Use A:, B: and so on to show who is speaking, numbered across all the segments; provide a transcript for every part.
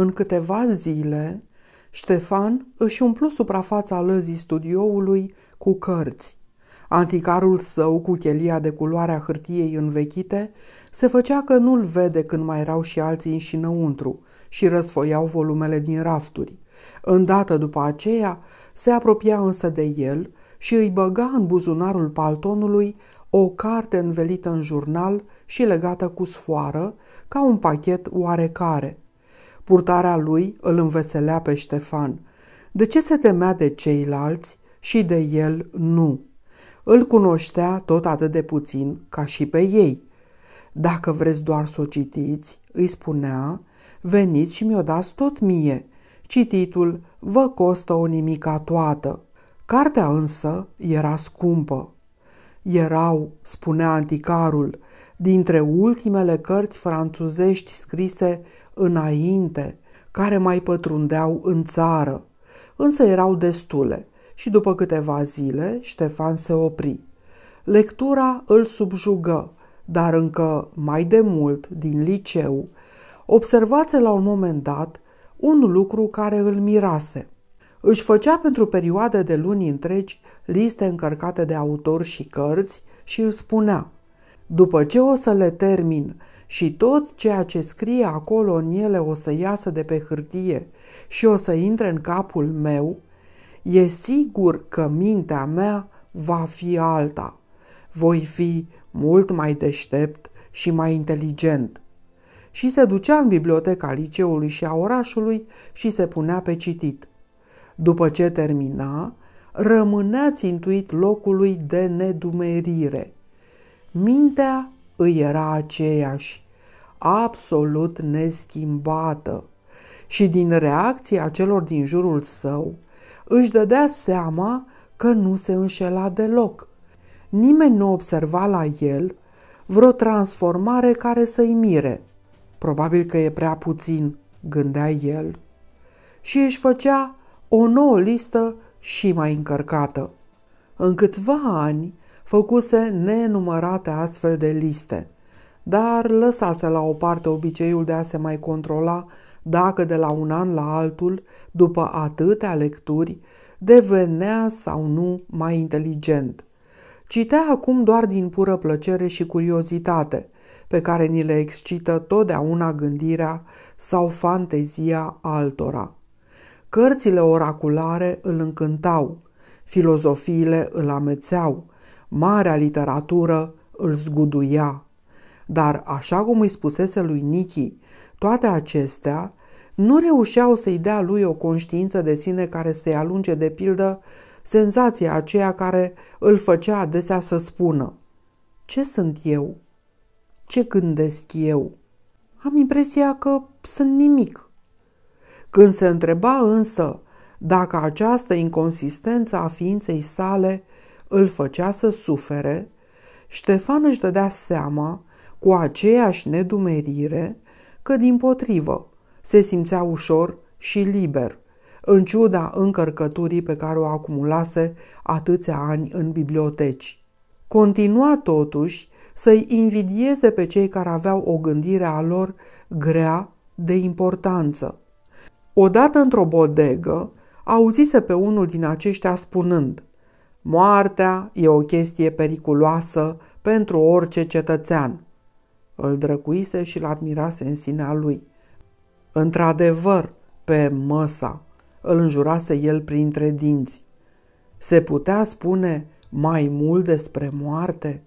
A: În câteva zile, Ștefan își umplu suprafața lăzii studioului cu cărți. Anticarul său, cu chelia de culoare a hârtiei învechite, se făcea că nu-l vede când mai erau și alții și înăuntru și răsfoiau volumele din rafturi. Îndată după aceea, se apropia însă de el și îi băga în buzunarul paltonului o carte învelită în jurnal și legată cu sfoară, ca un pachet oarecare. Purtarea lui îl înveselea pe Ștefan. De ce se temea de ceilalți și de el nu? Îl cunoștea tot atât de puțin ca și pe ei. Dacă vreți doar să o citiți, îi spunea, veniți și mi-o dați tot mie. Cititul vă costă o nimica toată. Cartea însă era scumpă. Erau, spunea anticarul, dintre ultimele cărți franțuzești scrise înainte, care mai pătrundeau în țară, însă erau destule și după câteva zile Ștefan se opri. Lectura îl subjugă, dar încă mai de mult din liceu, observase la un moment dat un lucru care îl mirase. Își făcea pentru perioade de luni întregi liste încărcate de autori și cărți și îl spunea – după ce o să le termin și tot ceea ce scrie acolo în ele o să iasă de pe hârtie și o să intre în capul meu, e sigur că mintea mea va fi alta. Voi fi mult mai deștept și mai inteligent. Și se ducea în biblioteca liceului și a orașului și se punea pe citit. După ce termina, rămânea țintuit locului de nedumerire. Mintea îi era aceeași, absolut neschimbată. Și din reacția celor din jurul său, își dădea seama că nu se înșela deloc. Nimeni nu observa la el vreo transformare care să-i mire. Probabil că e prea puțin, gândea el. Și își făcea o nouă listă și mai încărcată. În câțiva ani, făcuse nenumărate astfel de liste, dar lăsase la o parte obiceiul de a se mai controla dacă de la un an la altul, după atâtea lecturi, devenea sau nu mai inteligent. Citea acum doar din pură plăcere și curiozitate, pe care ni le excită totdeauna gândirea sau fantezia altora. Cărțile oraculare îl încântau, filozofiile îl amețeau, marea literatură îl zguduia. Dar, așa cum îi spusese lui Nichi, toate acestea nu reușeau să-i dea lui o conștiință de sine care să-i alunge de pildă senzația aceea care îl făcea adesea să spună Ce sunt eu? Ce gândesc eu? Am impresia că sunt nimic. Când se întreba însă dacă această inconsistență a ființei sale îl făcea să sufere, Ștefan își dădea seama, cu aceeași nedumerire, că din potrivă se simțea ușor și liber, în ciuda încărcăturii pe care o acumulase atâția ani în biblioteci. Continua totuși să-i invidieze pe cei care aveau o gândire a lor grea de importanță. Odată într-o bodegă, auzise pe unul din aceștia spunând Moartea e o chestie periculoasă pentru orice cetățean. Îl drăcuise și-l admirase în sinea lui. Într-adevăr, pe măsa, îl înjurase el printre dinți. Se putea spune mai mult despre moarte?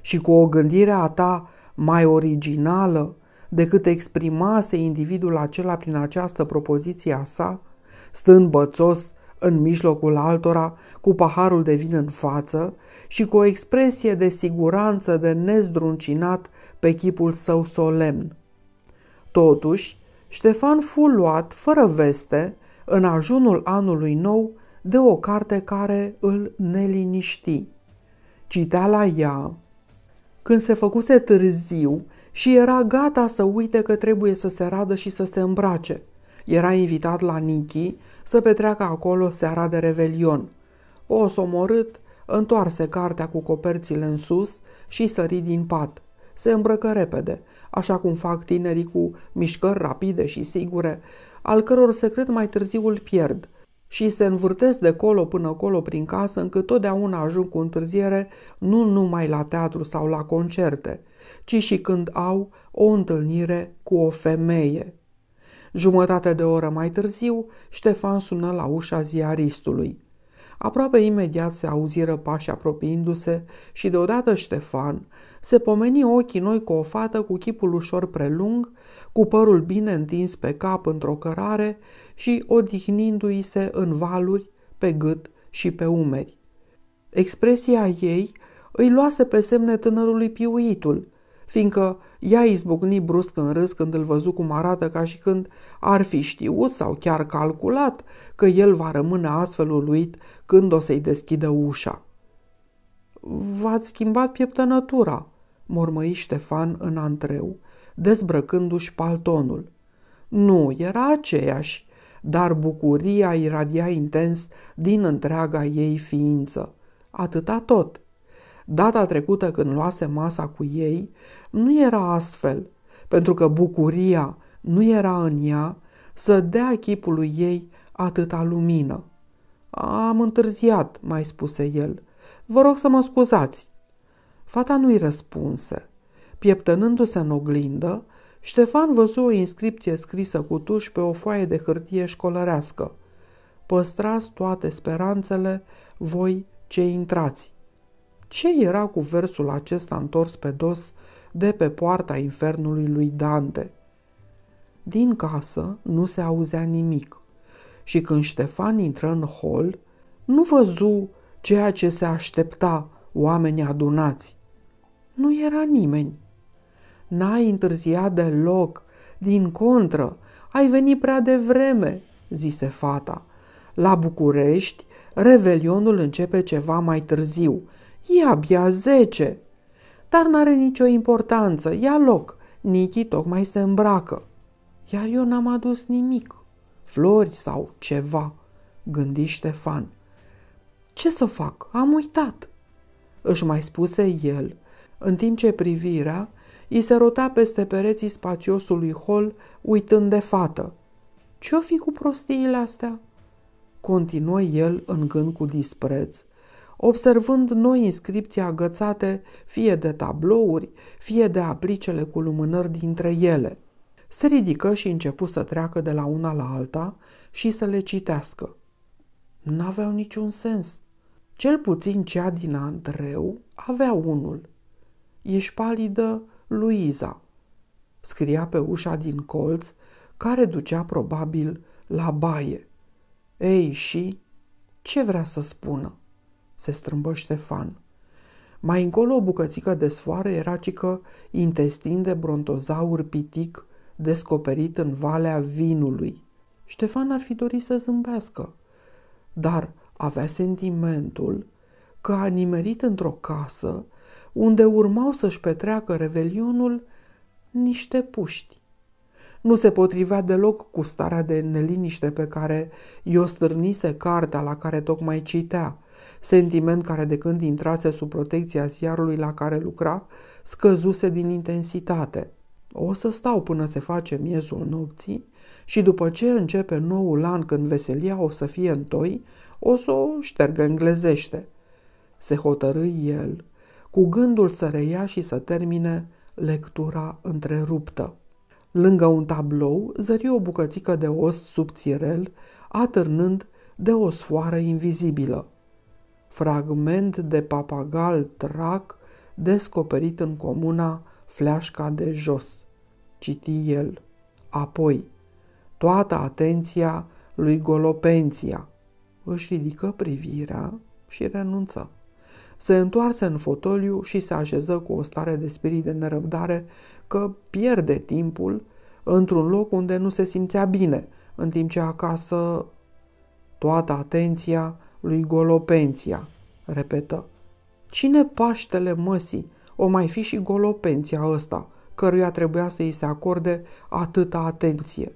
A: Și cu o gândire a ta mai originală decât exprimase individul acela prin această propoziție a sa, stând bățos în mijlocul altora, cu paharul de vin în față și cu o expresie de siguranță de nezdruncinat pe chipul său solemn. Totuși, Ștefan fu luat, fără veste, în ajunul anului nou, de o carte care îl neliniști. Citea la ea. Când se făcuse târziu și era gata să uite că trebuie să se radă și să se îmbrace, era invitat la Nichi să petreacă acolo seara de revelion. somorât, întoarse cartea cu coperțile în sus și sări din pat. Se îmbrăcă repede, așa cum fac tinerii cu mișcări rapide și sigure, al căror secret mai târziu îl pierd – și se învârtesc de colo până colo prin casă, încât totdeauna ajung cu întârziere nu numai la teatru sau la concerte, ci și când au o întâlnire cu o femeie. Jumătate de oră mai târziu, Ștefan sună la ușa ziaristului. Aproape imediat se auziră pași apropiindu-se și deodată Ștefan se pomeni ochii noi cu o fată cu chipul ușor prelung, cu părul bine întins pe cap într-o cărare și odihnindu-i se în valuri, pe gât și pe umeri. Expresia ei îi luase pe semne tânărului piuitul, fiindcă ea izbucni brusc în râs când îl văzu cum arată ca și când ar fi știut sau chiar calculat că el va rămâne astfel uluit când o să-i deschidă ușa. V-ați schimbat pieptănătura, mormăi Ștefan în antreu, dezbrăcându-și paltonul. Nu, era aceeași, dar bucuria iradia intens din întreaga ei ființă. Atâta tot – Data trecută când luase masa cu ei, nu era astfel, pentru că bucuria nu era în ea să dea chipului ei atâta lumină. Am întârziat, mai spuse el. Vă rog să mă scuzați. Fata nu-i răspunse. Pieptănându-se în oglindă, Ștefan văzu o inscripție scrisă cu tuș pe o foaie de hârtie școlărească. Păstrați toate speranțele, voi ce intrați. Ce era cu versul acesta întors pe dos de pe poarta infernului lui Dante? Din casă nu se auzea nimic și când Ștefan intră în hol, nu văzu ceea ce se aștepta oamenii adunați. Nu era nimeni. N-ai întârziat deloc, din contră, ai venit prea devreme, zise fata. La București, revelionul începe ceva mai târziu, E abia zece. Dar n-are nicio importanță, ia loc. Nichi tocmai se îmbracă. Iar eu n-am adus nimic, flori sau ceva, gândi Ștefan. Ce să fac? Am uitat, își mai spuse el, în timp ce privirea îi se rota peste pereții spațiosului hol, uitând de fată. Ce-o fi cu prostiile astea? Continuă el în gând cu dispreț, observând noi inscripții agățate fie de tablouri, fie de aplicele cu lumânări dintre ele. Se ridică și începu să treacă de la una la alta și să le citească. N-aveau niciun sens. Cel puțin cea din Andreu avea unul. Ești palidă, Luiza, scria pe ușa din colț, care ducea probabil la baie. Ei și ce vrea să spună? se strâmbă Ștefan. Mai încolo o bucățică de sfoară era cică intestin de brontozaur pitic descoperit în valea vinului. Ștefan ar fi dorit să zâmbească, dar avea sentimentul că a nimerit într-o casă unde urmau să-și petreacă revelionul niște puști. Nu se potrivea deloc cu starea de neliniște pe care i-o stârnise cartea la care tocmai citea – sentiment care de când intrase sub protecția ziarului la care lucra, scăzuse din intensitate. O să stau până se face miezul nopții și după ce începe noul an când veselia o să fie întoi, o să o ștergă englezește. Se hotărâi el, cu gândul să reia și să termine lectura întreruptă. Lângă un tablou zări o bucățică de os subțirel, atârnând de o sfoară invizibilă fragment de papagal trac descoperit în comuna Fleașca de Jos. Citi el. Apoi, toată atenția lui Golopenția. Își ridică privirea și renunță. Se întoarse în fotoliu și se așeză cu o stare de spirit de nerăbdare că pierde timpul într-un loc unde nu se simțea bine, în timp ce acasă toată atenția lui Golopenția, repetă. Cine paștele măsii? O mai fi și Golopenția ăsta, căruia trebuia să i se acorde atâta atenție.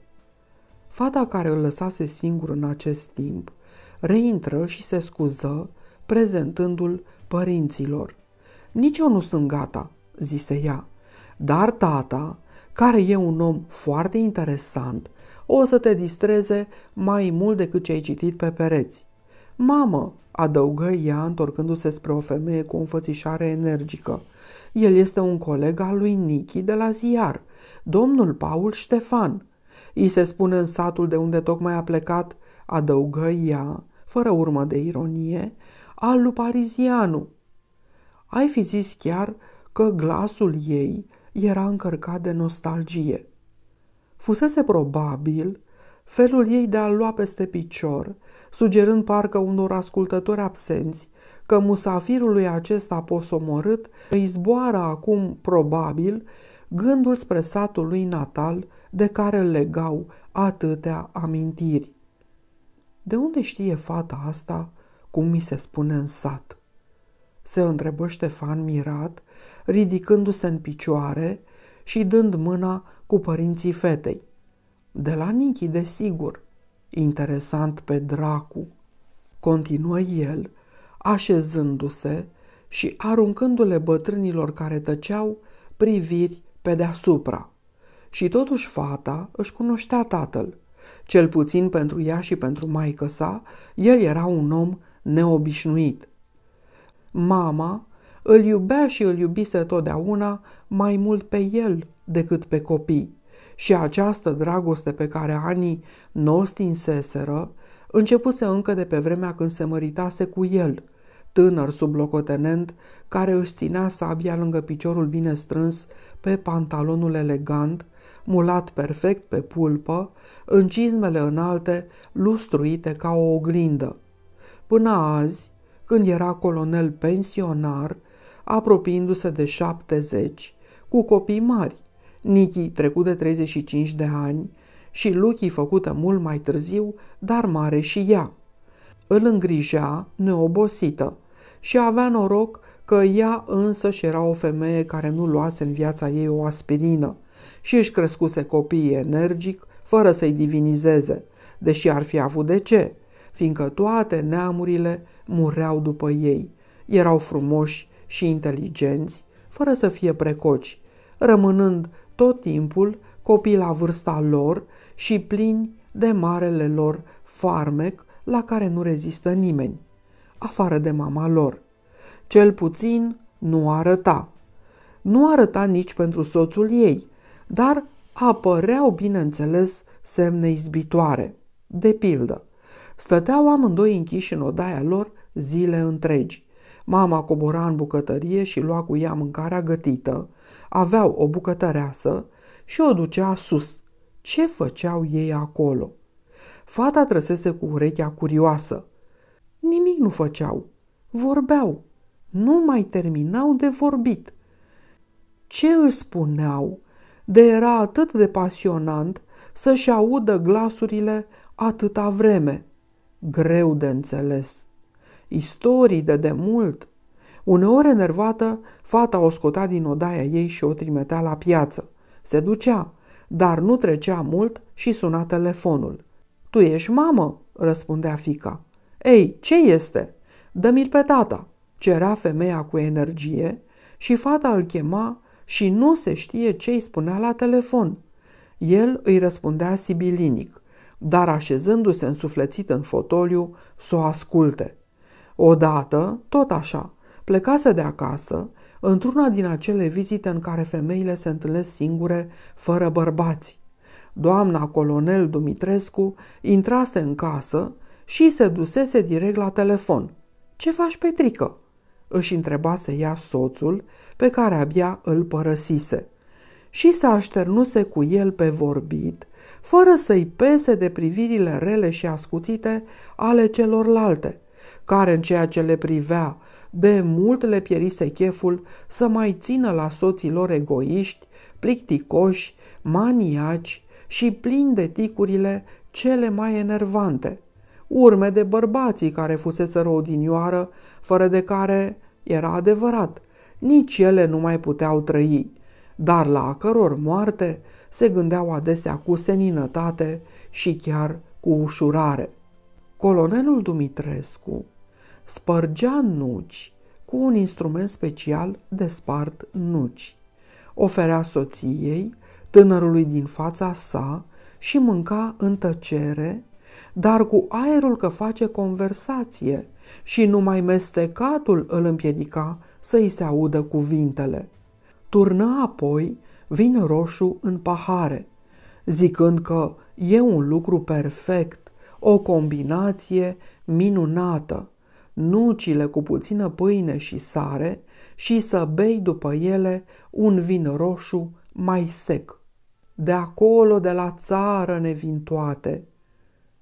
A: Fata care îl lăsase singur în acest timp, reintră și se scuză, prezentându-l părinților. Nici eu nu sunt gata, zise ea, dar tata, care e un om foarte interesant, o să te distreze mai mult decât ce ai citit pe pereți. Mamă, adăugă ea întorcându-se spre o femeie cu o înfățișare energică. El este un coleg al lui Nichi de la ziar, domnul Paul Ștefan. I se spune în satul de unde tocmai a plecat, adăugă ea, fără urmă de ironie, al lui Parizianu. Ai fi zis chiar că glasul ei era încărcat de nostalgie. Fusese probabil felul ei de a lua peste picior – sugerând parcă unor ascultători absenți că musafirului acesta posomorât îi zboară acum, probabil, gândul spre satul lui natal de care legau atâtea amintiri. De unde știe fata asta, cum mi se spune în sat? Se întrebă Ștefan mirat, ridicându-se în picioare și dând mâna cu părinții fetei. De la Nichi, desigur interesant pe dracu, continuă el, așezându-se și aruncându-le bătrânilor care tăceau priviri pe deasupra. Și totuși fata își cunoștea tatăl. Cel puțin pentru ea și pentru maică sa, el era un om neobișnuit. Mama îl iubea și îl iubise totdeauna mai mult pe el decât pe copii și această dragoste pe care Ani nu o stinseseră, începuse încă de pe vremea când se măritase cu el, tânăr sublocotenent care își ținea sabia lângă piciorul bine strâns pe pantalonul elegant, mulat perfect pe pulpă, în cizmele înalte, lustruite ca o oglindă. Până azi, când era colonel pensionar, apropiindu-se de șaptezeci, cu copii mari, Nichi, trecut de 35 de ani, și Luchi, făcută mult mai târziu, dar mare și ea. Îl îngrija neobosită și avea noroc că ea însă și era o femeie care nu luase în viața ei o aspirină și își crescuse copiii energic, fără să-i divinizeze, deși ar fi avut de ce, fiindcă toate neamurile mureau după ei. Erau frumoși și inteligenți, fără să fie precoci, rămânând tot timpul copii la vârsta lor și plini de marele lor farmec la care nu rezistă nimeni, afară de mama lor. Cel puțin nu arăta. Nu arăta nici pentru soțul ei, dar apăreau, bineînțeles, semne izbitoare. De pildă, stăteau amândoi închiși în odaia lor zile întregi. Mama cobora în bucătărie și lua cu ea mâncarea gătită, aveau o bucătăreasă și o ducea sus. Ce făceau ei acolo? Fata trăsese cu urechea curioasă. Nimic nu făceau. Vorbeau. Nu mai terminau de vorbit. Ce își spuneau de era atât de pasionant să-și audă glasurile atâta vreme? Greu de înțeles. Istorii de demult, Uneori enervată, fata o scotea din odaia ei și o trimitea la piață. Se ducea, dar nu trecea mult și suna telefonul. Tu ești mamă?" răspundea fica. Ei, ce este?" Dă-mi-l pe tata!" cerea femeia cu energie și fata îl chema și nu se știe ce îi spunea la telefon. El îi răspundea sibilinic, dar așezându-se însuflețit în fotoliu, s o asculte. Odată, tot așa, Plecase de acasă, într-una din acele vizite în care femeile se întâlnesc singure, fără bărbați. Doamna colonel Dumitrescu intrase în casă și se dusese direct la telefon. Ce faci, Petrică?" își întrebase ea soțul, pe care abia îl părăsise. Și se așternuse cu el pe vorbit, fără să-i pese de privirile rele și ascuțite ale celorlalte, care în ceea ce le privea de mult le pierise cheful să mai țină la soții lor egoiști, plicticoși, maniaci și plini de ticurile cele mai enervante, urme de bărbații care fuseseră odinioară, fără de care, era adevărat, nici ele nu mai puteau trăi, dar la a căror moarte se gândeau adesea cu seninătate și chiar cu ușurare. Colonelul Dumitrescu spărgea nuci cu un instrument special de spart nuci. Oferea soției, tânărului din fața sa și mânca în tăcere, dar cu aerul că face conversație și numai mestecatul îl împiedica să îi se audă cuvintele. turna apoi vin roșu în pahare, zicând că e un lucru perfect, o combinație minunată nucile cu puțină pâine și sare și să bei după ele un vin roșu mai sec. De acolo, de la țară ne vin toate.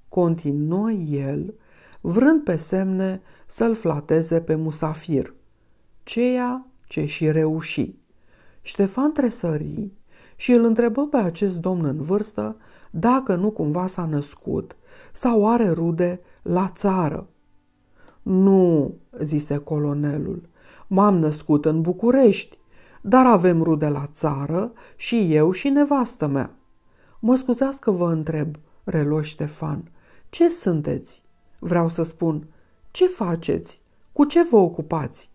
A: Continuă el, vrând pe semne să-l flateze pe musafir, ceea ce și reuși. Ștefan tresări și îl întrebă pe acest domn în vârstă dacă nu cumva s-a născut sau are rude la țară. Nu, zise colonelul, m-am născut în București, dar avem rude la țară și eu și nevastă mea. Mă scuzați că vă întreb, relo Ștefan, ce sunteți? Vreau să spun, ce faceți? Cu ce vă ocupați?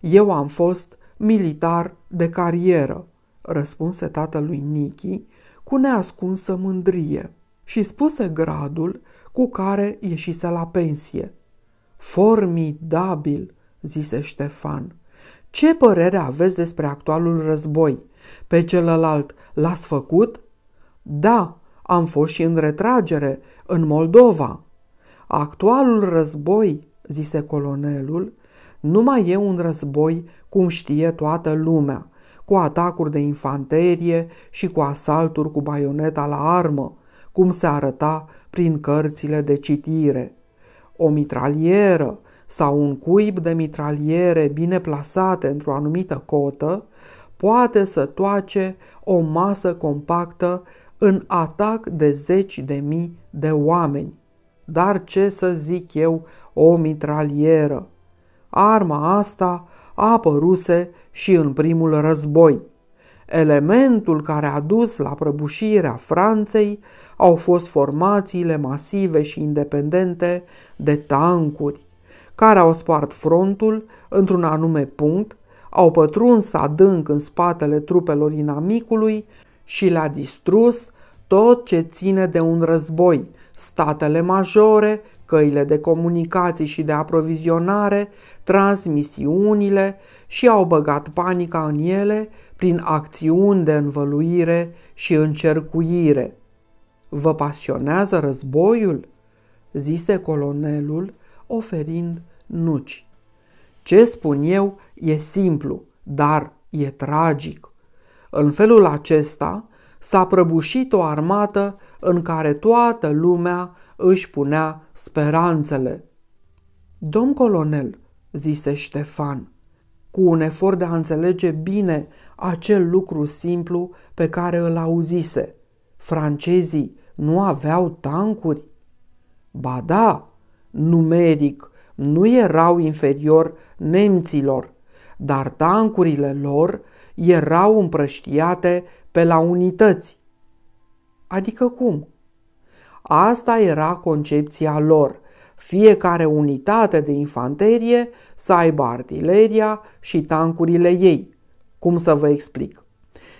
A: Eu am fost militar de carieră, răspunse tatălui Nichi cu neascunsă mândrie și spuse gradul cu care ieșise la pensie – Formidabil, zise Ștefan. Ce părere aveți despre actualul război? Pe celălalt l-ați făcut? Da, am fost și în retragere, în Moldova. Actualul război, zise colonelul, nu mai e un război cum știe toată lumea, cu atacuri de infanterie și cu asalturi cu baioneta la armă, cum se arăta prin cărțile de citire o mitralieră sau un cuib de mitraliere bine plasate într-o anumită cotă poate să toace o masă compactă în atac de zeci de mii de oameni. Dar ce să zic eu, o mitralieră? Arma asta a apăruse și în primul război. Elementul care a dus la prăbușirea Franței au fost formațiile masive și independente de tancuri, care au spart frontul într-un anume punct, au pătruns adânc în spatele trupelor inamicului și le-a distrus tot ce ține de un război, statele majore, căile de comunicații și de aprovizionare, transmisiunile și au băgat panica în ele prin acțiuni de învăluire și încercuire. Vă pasionează războiul? zise colonelul, oferind nuci. Ce spun eu e simplu, dar e tragic. În felul acesta s-a prăbușit o armată în care toată lumea își punea speranțele. Domn colonel, zise Ștefan, cu un efort de a înțelege bine acel lucru simplu pe care îl auzise. Francezii nu aveau tancuri? Ba da, numeric nu erau inferior nemților, dar tancurile lor erau împrăștiate pe la unități. Adică cum? Asta era concepția lor. Fiecare unitate de infanterie să aibă artileria și tancurile ei. Cum să vă explic?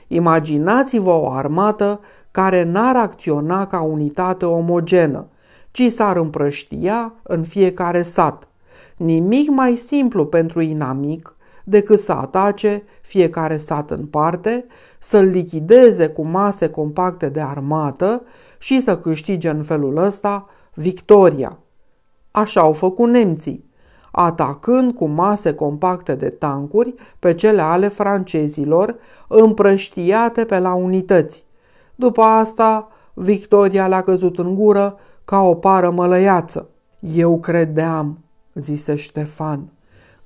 A: Imaginați-vă o armată care n-ar acționa ca unitate omogenă – ci s-ar împrăștia în fiecare sat. Nimic mai simplu pentru inamic decât să atace fiecare sat în parte, să-l lichideze cu mase compacte de armată și să câștige în felul ăsta victoria. Așa au făcut nemții, atacând cu mase compacte de tancuri pe cele ale francezilor, împrăștiate pe la unități. După asta, victoria le-a căzut în gură ca o pară mălăiață. Eu credeam, zise Ștefan,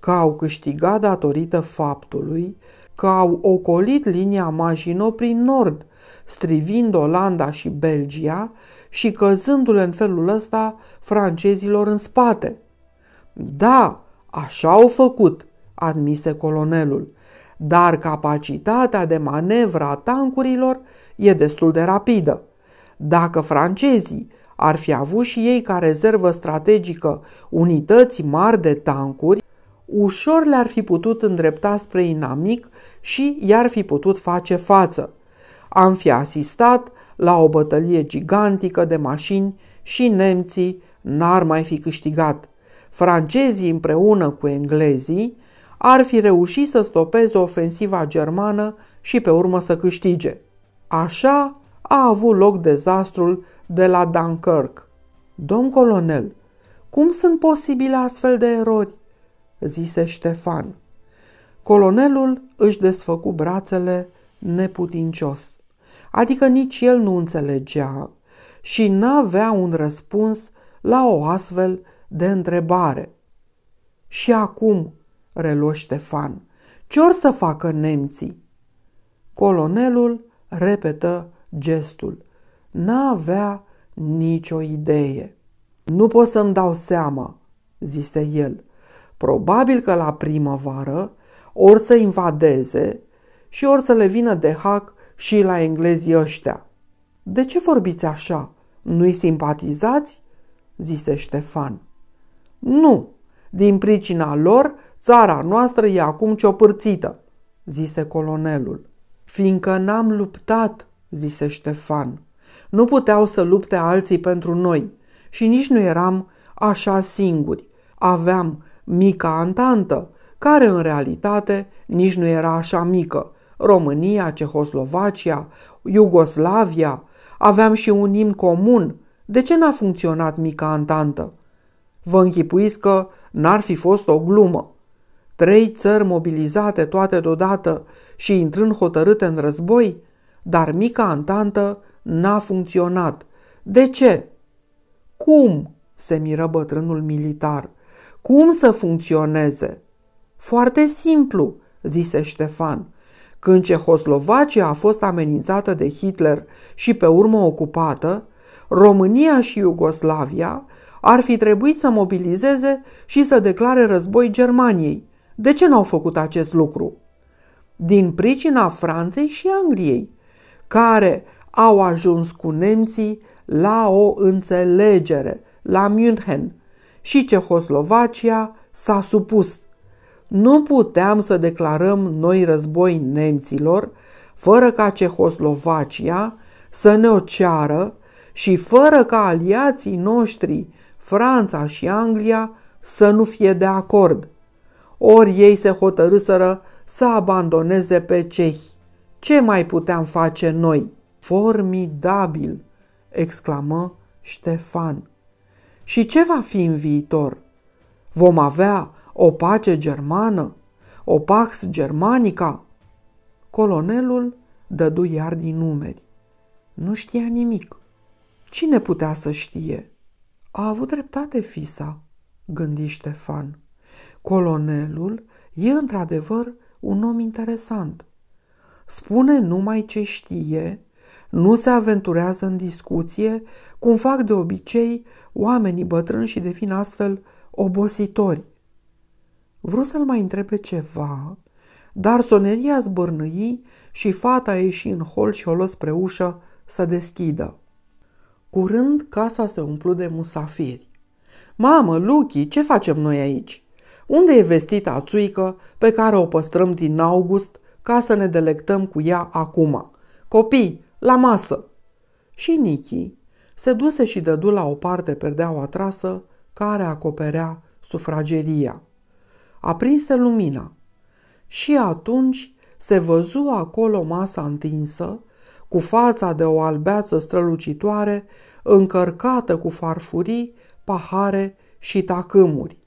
A: că au câștigat datorită faptului că au ocolit linia Maginot prin nord, strivind Olanda și Belgia și căzându-le în felul ăsta francezilor în spate. Da, așa au făcut, admise colonelul, dar capacitatea de manevră a tancurilor e destul de rapidă. Dacă francezii ar fi avut și ei ca rezervă strategică unități mari de tancuri, ușor le-ar fi putut îndrepta spre inamic și i-ar fi putut face față. Am fi asistat la o bătălie gigantică de mașini și nemții n-ar mai fi câștigat. Francezii împreună cu englezii ar fi reușit să stopeze ofensiva germană și pe urmă să câștige. Așa a avut loc dezastrul de la Dunkirk. Domn colonel, cum sunt posibile astfel de erori? zise Ștefan. Colonelul își desfăcu brațele neputincios, adică nici el nu înțelegea și n-avea un răspuns la o astfel de întrebare. Și acum, reluă Ștefan, ce or să facă nemții? Colonelul repetă gestul n-avea nicio idee. Nu pot să-mi dau seama, zise el. Probabil că la primăvară or să invadeze și or să le vină de hac și la englezii ăștia. De ce vorbiți așa? Nu-i simpatizați? zise Ștefan. Nu, din pricina lor, țara noastră e acum ciopârțită, zise colonelul. Fiindcă n-am luptat, zise Ștefan. Nu puteau să lupte alții pentru noi și nici nu eram așa singuri. Aveam mica antantă, care în realitate nici nu era așa mică. România, Cehoslovacia, Iugoslavia, aveam și un imn comun. De ce n-a funcționat mica antantă? Vă închipuiți că n-ar fi fost o glumă. Trei țări mobilizate toate deodată și intrând hotărâte în război, dar mica antantă n-a funcționat. De ce? Cum? se miră bătrânul militar. Cum să funcționeze? Foarte simplu, zise Ștefan. Când Cehoslovacia a fost amenințată de Hitler și pe urmă ocupată, România și Iugoslavia ar fi trebuit să mobilizeze și să declare război Germaniei. De ce n-au făcut acest lucru? Din pricina Franței și Angliei, care au ajuns cu nemții la o înțelegere la München și Cehoslovacia s-a supus. Nu puteam să declarăm noi război nemților fără ca Cehoslovacia să ne o ceară și fără ca aliații noștri, Franța și Anglia, să nu fie de acord. Ori ei se hotărâsără să abandoneze pe cehi. Ce mai puteam face noi? Formidabil! exclamă Ștefan. Și ce va fi în viitor? Vom avea o pace germană? O pax germanica? Colonelul dădu iar din numeri. Nu știa nimic. Cine putea să știe? A avut dreptate fisa, gândi Ștefan. Colonelul e într-adevăr un om interesant. Spune numai ce știe nu se aventurează în discuție, cum fac de obicei oamenii bătrâni și devin astfel obositori. Vreau să-l mai întrebe ceva, dar soneria zbârnâi și fata ieși în hol și o lăs spre ușă să deschidă. Curând, casa se umplu de musafiri. Mamă, Luchi, ce facem noi aici? Unde e vestita țuică pe care o păstrăm din august ca să ne delectăm cu ea acum? Copii, la masă! Și Nichi se duse și dădu la o parte perdeaua trasă care acoperea sufrageria. Aprinse lumina. Și atunci se văzu acolo masa întinsă, cu fața de o albeață strălucitoare, încărcată cu farfurii, pahare și tacâmuri.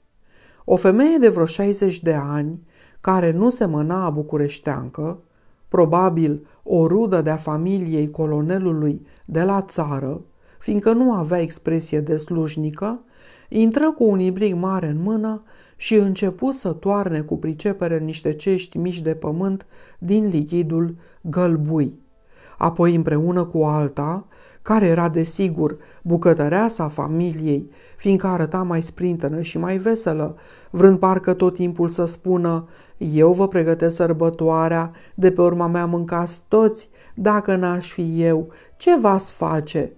A: O femeie de vreo 60 de ani, care nu semăna a bucureșteancă, probabil o rudă de-a familiei colonelului de la țară, fiindcă nu avea expresie de slujnică, intră cu un ibric mare în mână și începu să toarne cu pricepere niște cești mici de pământ din lichidul gălbui. Apoi împreună cu alta, care era desigur bucătăreasa familiei, fiindcă arăta mai sprintenă și mai veselă vrând parcă tot timpul să spună Eu vă pregătesc sărbătoarea, de pe urma mea mâncați toți, dacă n-aș fi eu, ce v-ați face?"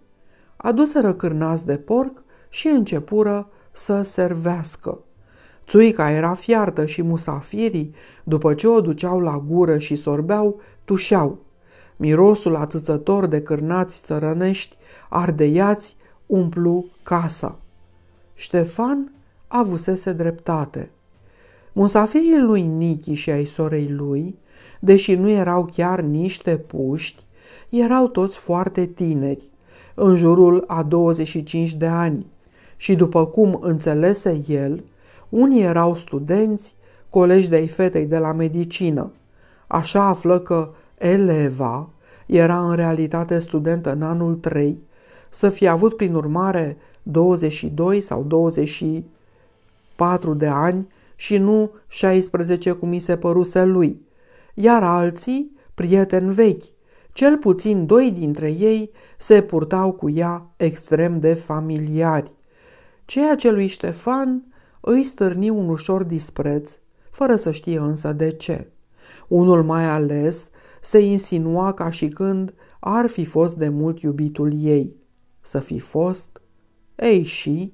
A: Aduseră cârnați de porc și începură să servească. Țuica era fiartă și musafirii, după ce o duceau la gură și sorbeau, tușeau. Mirosul atâțător de cârnați țărănești, ardeiați, umplu casa. Ștefan avusese dreptate. Musafirii lui Nichi și ai sorei lui, deși nu erau chiar niște puști, erau toți foarte tineri, în jurul a 25 de ani, și după cum înțelese el, unii erau studenți, colegi de-ai fetei de la medicină. Așa află că eleva era în realitate studentă în anul 3, să fi avut prin urmare 22 sau 20 patru de ani și nu 16 cum i se păruse lui, iar alții, prieteni vechi, cel puțin doi dintre ei se purtau cu ea extrem de familiari, ceea ce lui Ștefan îi stârni un ușor dispreț, fără să știe însă de ce. Unul mai ales se insinua ca și când ar fi fost de mult iubitul ei. Să fi fost? Ei și?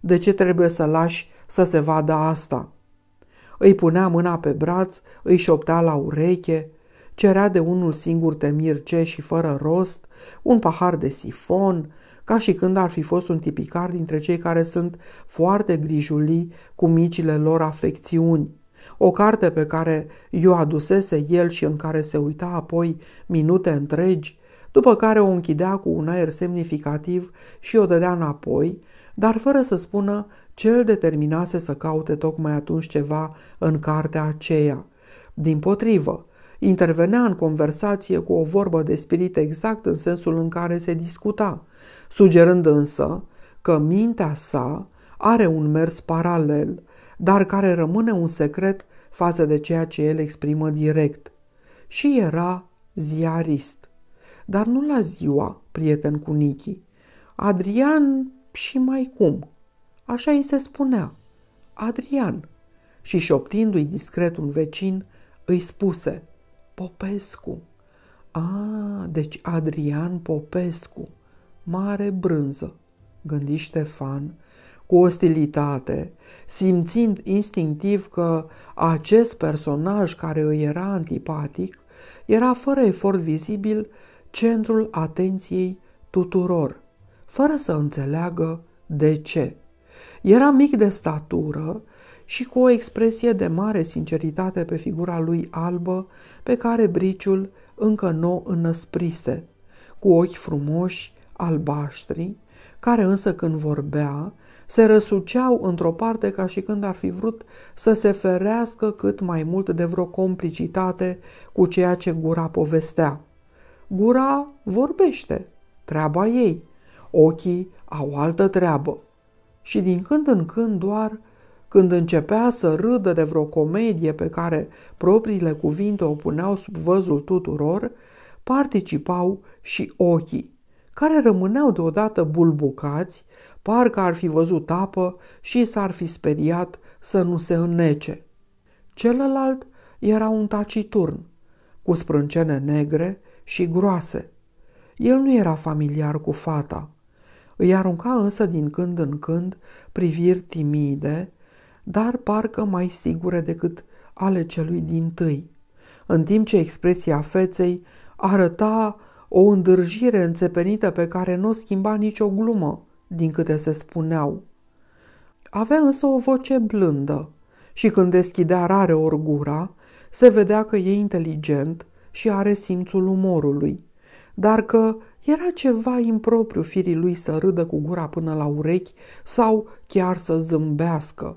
A: De ce trebuie să lași să se vadă asta. Îi punea mâna pe braț, îi șoptea la ureche, cerea de unul singur temir ce și fără rost, un pahar de sifon, ca și când ar fi fost un tipicar dintre cei care sunt foarte grijulii cu micile lor afecțiuni. O carte pe care i-o adusese el și în care se uita apoi minute întregi, după care o închidea cu un aer semnificativ și o dădea înapoi, dar fără să spună cel determinase să caute tocmai atunci ceva în cartea aceea. Din potrivă, intervenea în conversație cu o vorbă de spirit exact în sensul în care se discuta, sugerând însă că mintea sa are un mers paralel, dar care rămâne un secret față de ceea ce el exprimă direct. Și era ziarist. Dar nu la ziua, prieten cu Nichi. Adrian și mai cum. Așa îi se spunea, Adrian, și șoptindu-i discret un vecin, îi spuse, Popescu. A, deci Adrian Popescu, mare brânză, gândi Ștefan, cu ostilitate, simțind instinctiv că acest personaj care îi era antipatic era fără efort vizibil centrul atenției tuturor, fără să înțeleagă de ce. Era mic de statură și cu o expresie de mare sinceritate pe figura lui albă, pe care briciul încă nu o înăsprise, cu ochi frumoși, albaștri, care însă când vorbea, se răsuceau într-o parte ca și când ar fi vrut să se ferească cât mai mult de vreo complicitate cu ceea ce gura povestea. Gura vorbește, treaba ei, ochii au altă treabă și din când în când doar când începea să râdă de vreo comedie pe care propriile cuvinte o puneau sub văzul tuturor, participau și ochii, care rămâneau deodată bulbucați, parcă ar fi văzut apă și s-ar fi speriat să nu se înnece. Celălalt era un taciturn, cu sprâncene negre și groase. El nu era familiar cu fata. Îi arunca însă din când în când priviri timide, dar parcă mai sigure decât ale celui din tâi, în timp ce expresia feței arăta o îndârjire înțepenită pe care nu o schimba nicio glumă din câte se spuneau. Avea însă o voce blândă și când deschidea rare ori gura, se vedea că e inteligent și are simțul umorului, dar că era ceva impropriu firii lui să râdă cu gura până la urechi sau chiar să zâmbească.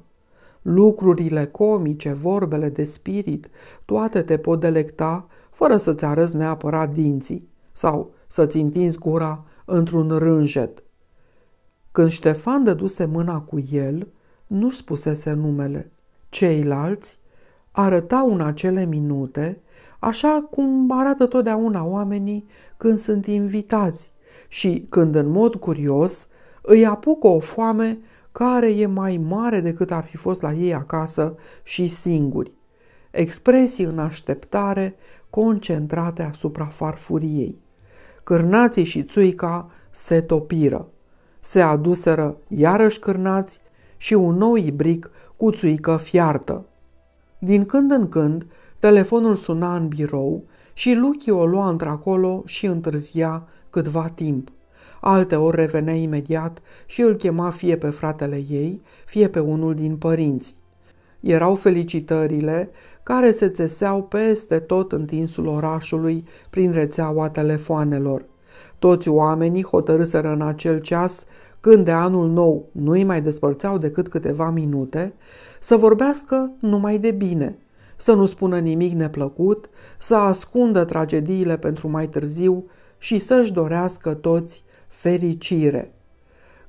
A: Lucrurile comice, vorbele de spirit, toate te pot delecta fără să-ți arăți neapărat dinții sau să-ți întinzi gura într-un rânjet. Când Ștefan dăduse mâna cu el, nu-și spusese numele. Ceilalți arătau în acele minute așa cum arată totdeauna oamenii când sunt invitați și când în mod curios îi apucă o foame care e mai mare decât ar fi fost la ei acasă și singuri. Expresii în așteptare concentrate asupra farfuriei. Cârnații și țuica se topiră. Se aduseră iarăși cârnați și un nou ibric cu țuică fiartă. Din când în când Telefonul suna în birou și Luchi o lua într-acolo și întârzia câtva timp. Alte ori revenea imediat și îl chema fie pe fratele ei, fie pe unul din părinți. Erau felicitările care se țeseau peste tot întinsul orașului prin rețeaua telefoanelor. Toți oamenii hotărâseră în acel ceas, când de anul nou nu-i mai despărțeau decât câteva minute, să vorbească numai de bine – să nu spună nimic neplăcut, să ascundă tragediile pentru mai târziu și să-și dorească toți fericire.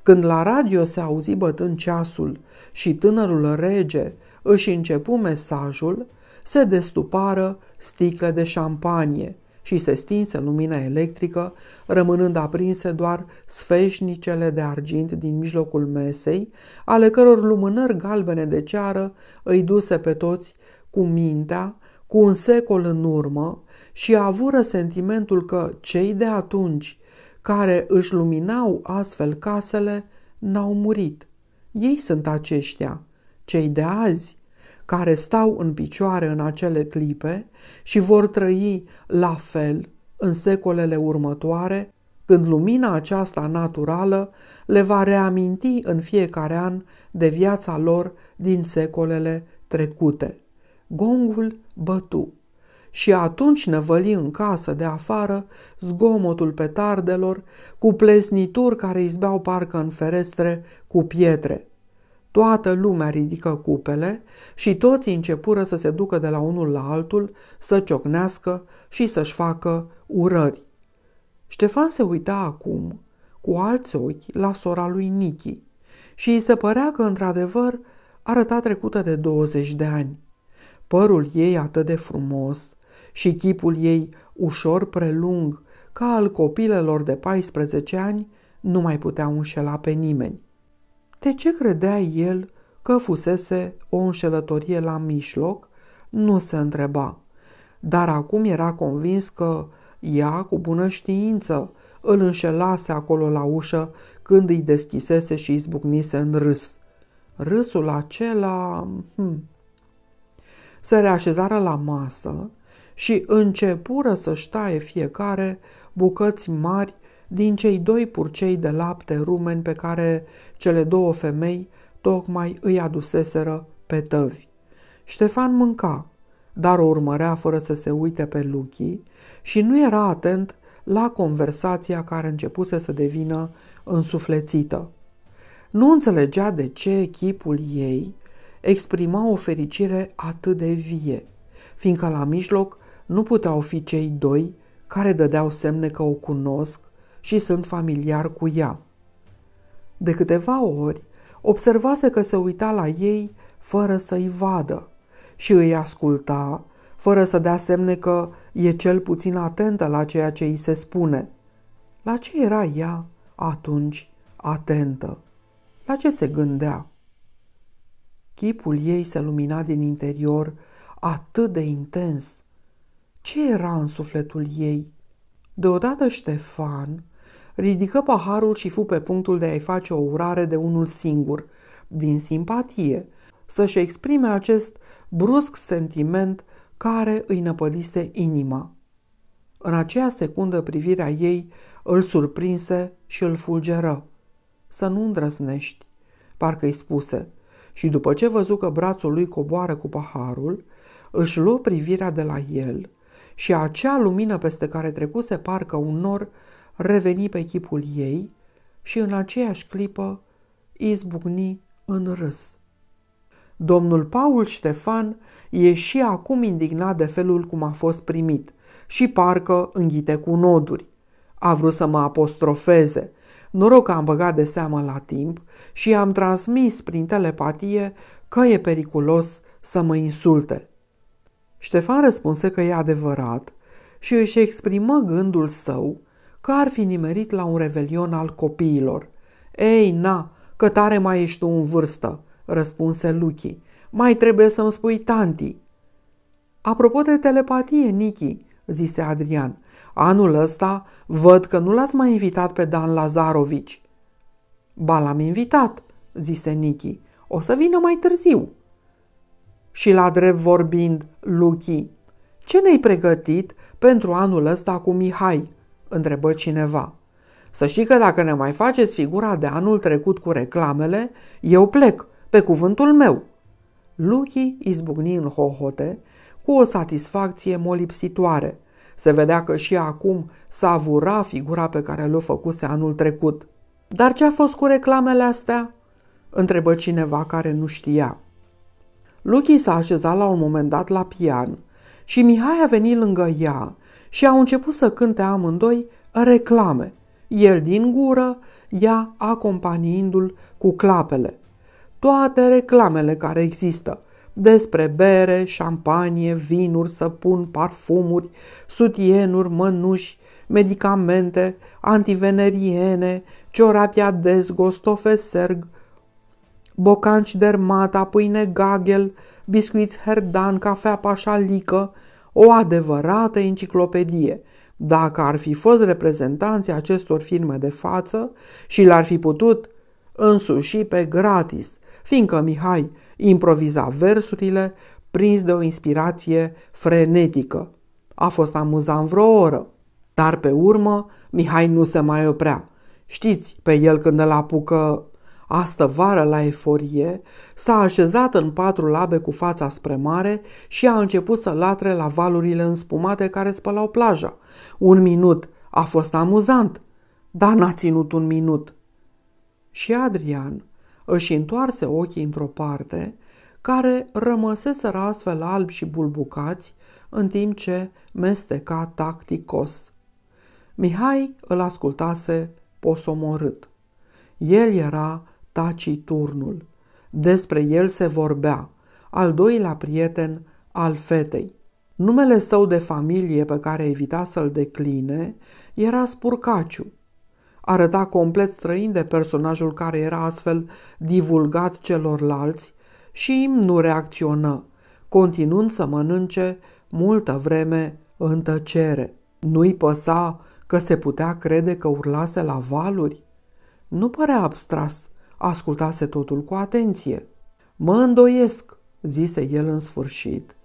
A: Când la radio se auzi bătând ceasul și tânărul rege își începu mesajul, se destupară sticle de șampanie și se stinse lumina electrică, rămânând aprinse doar sfeșnicele de argint din mijlocul mesei, ale căror lumânări galbene de ceară îi duse pe toți cu mintea, cu un secol în urmă și avură sentimentul că cei de atunci care își luminau astfel casele n-au murit. Ei sunt aceștia, cei de azi, care stau în picioare în acele clipe și vor trăi la fel în secolele următoare, când lumina aceasta naturală le va reaminti în fiecare an de viața lor din secolele trecute. Gongul bătu și atunci năvăli în casă de afară zgomotul petardelor cu plesnituri care izbeau parcă în ferestre cu pietre. Toată lumea ridică cupele și toți începură să se ducă de la unul la altul, să ciocnească și să-și facă urări. Ștefan se uita acum, cu alți ochi, la sora lui Nichi și îi se părea că, într-adevăr, arăta trecută de 20 de ani părul ei atât de frumos și chipul ei ușor prelung, ca al copilelor de 14 ani, nu mai putea înșela pe nimeni. De ce credea el că fusese o înșelătorie la mijloc, nu se întreba, dar acum era convins că ea, cu bună știință, îl înșelase acolo la ușă când îi deschisese și izbucnise în râs. Râsul acela... Hmm, se reașezară la masă și începură să-și taie fiecare bucăți mari din cei doi purcei de lapte rumeni pe care cele două femei tocmai îi aduseseră pe tăvi. Ștefan mânca, dar o urmărea fără să se uite pe Luchi și nu era atent la conversația care începuse să devină însuflețită. Nu înțelegea de ce echipul ei exprima o fericire atât de vie, fiindcă la mijloc nu puteau fi cei doi care dădeau semne că o cunosc și sunt familiar cu ea. De câteva ori observase că se uita la ei fără să-i vadă și îi asculta fără să dea semne că e cel puțin atentă la ceea ce îi se spune. La ce era ea atunci atentă? La ce se gândea? Chipul ei se lumina din interior atât de intens. Ce era în sufletul ei? Deodată Ștefan ridică paharul și fu pe punctul de a-i face o urare de unul singur, din simpatie, să-și exprime acest brusc sentiment care îi năpădise inima. În aceea secundă privirea ei îl surprinse și îl fulgeră. Să nu îndrăznești, parcă îi spuse – și după ce văzu că brațul lui coboară cu paharul, își luă privirea de la el și acea lumină peste care trecuse parcă un nor reveni pe chipul ei și în aceeași clipă izbucni în râs. Domnul Paul Ștefan ieși acum indignat de felul cum a fost primit și parcă înghite cu noduri. A vrut să mă apostrofeze, Noroc că am băgat de seamă la timp și am transmis prin telepatie că e periculos să mă insulte. Ștefan răspunse că e adevărat și își exprimă gândul său că ar fi nimerit la un revelion al copiilor. Ei, na, că tare mai ești tu în vârstă, răspunse Luchi. Mai trebuie să-mi spui tanti. Apropo de telepatie, Nichi, zise Adrian. Anul ăsta văd că nu l-ați mai invitat pe Dan Lazarovici. Ba l-am invitat, zise Nichi. O să vină mai târziu. Și la drept vorbind, Luchi, ce ne-ai pregătit pentru anul ăsta cu Mihai? întrebă cineva. Să știi că dacă ne mai faceți figura de anul trecut cu reclamele, eu plec, pe cuvântul meu. Luchi izbucni în hohote cu o satisfacție molipsitoare. Se vedea că și acum savura figura pe care l-o făcuse anul trecut. Dar ce a fost cu reclamele astea? întrebă cineva care nu știa. Luchi s-a așezat la un moment dat la pian și Mihai a venit lângă ea și au început să cânte amândoi reclame, el din gură, ea acompaniindu-l cu clapele. Toate reclamele care există – despre bere, șampanie, vinuri, săpun, parfumuri, sutienuri, mănuși, medicamente, antiveneriene, ciorapia stofe serg, bocanci dermata, pâine gagel, biscuiți herdan, cafea pașalică, o adevărată enciclopedie. Dacă ar fi fost reprezentanții acestor firme de față și l-ar fi putut însuși pe gratis, fiindcă Mihai improviza versurile, prins de o inspirație frenetică. A fost amuzant vreo oră, dar pe urmă Mihai nu se mai oprea. Știți, pe el când îl apucă astă vară la eforie, s-a așezat în patru labe cu fața spre mare și a început să latre la valurile înspumate care spălau plaja. Un minut a fost amuzant, dar n-a ținut un minut. Și Adrian își întoarse ochii într-o parte, care rămăseseră astfel albi și bulbucați, în timp ce mesteca tacticos. Mihai îl ascultase posomorât. El era taciturnul. Despre el se vorbea, al doilea prieten al fetei. Numele său de familie pe care evita să-l decline era Spurcaciu, arăta complet străin de personajul care era astfel divulgat celorlalți și nu reacționă, continuând să mănânce multă vreme în tăcere. Nu-i păsa că se putea crede că urlase la valuri? Nu părea abstras, ascultase totul cu atenție. Mă îndoiesc, zise el în sfârșit,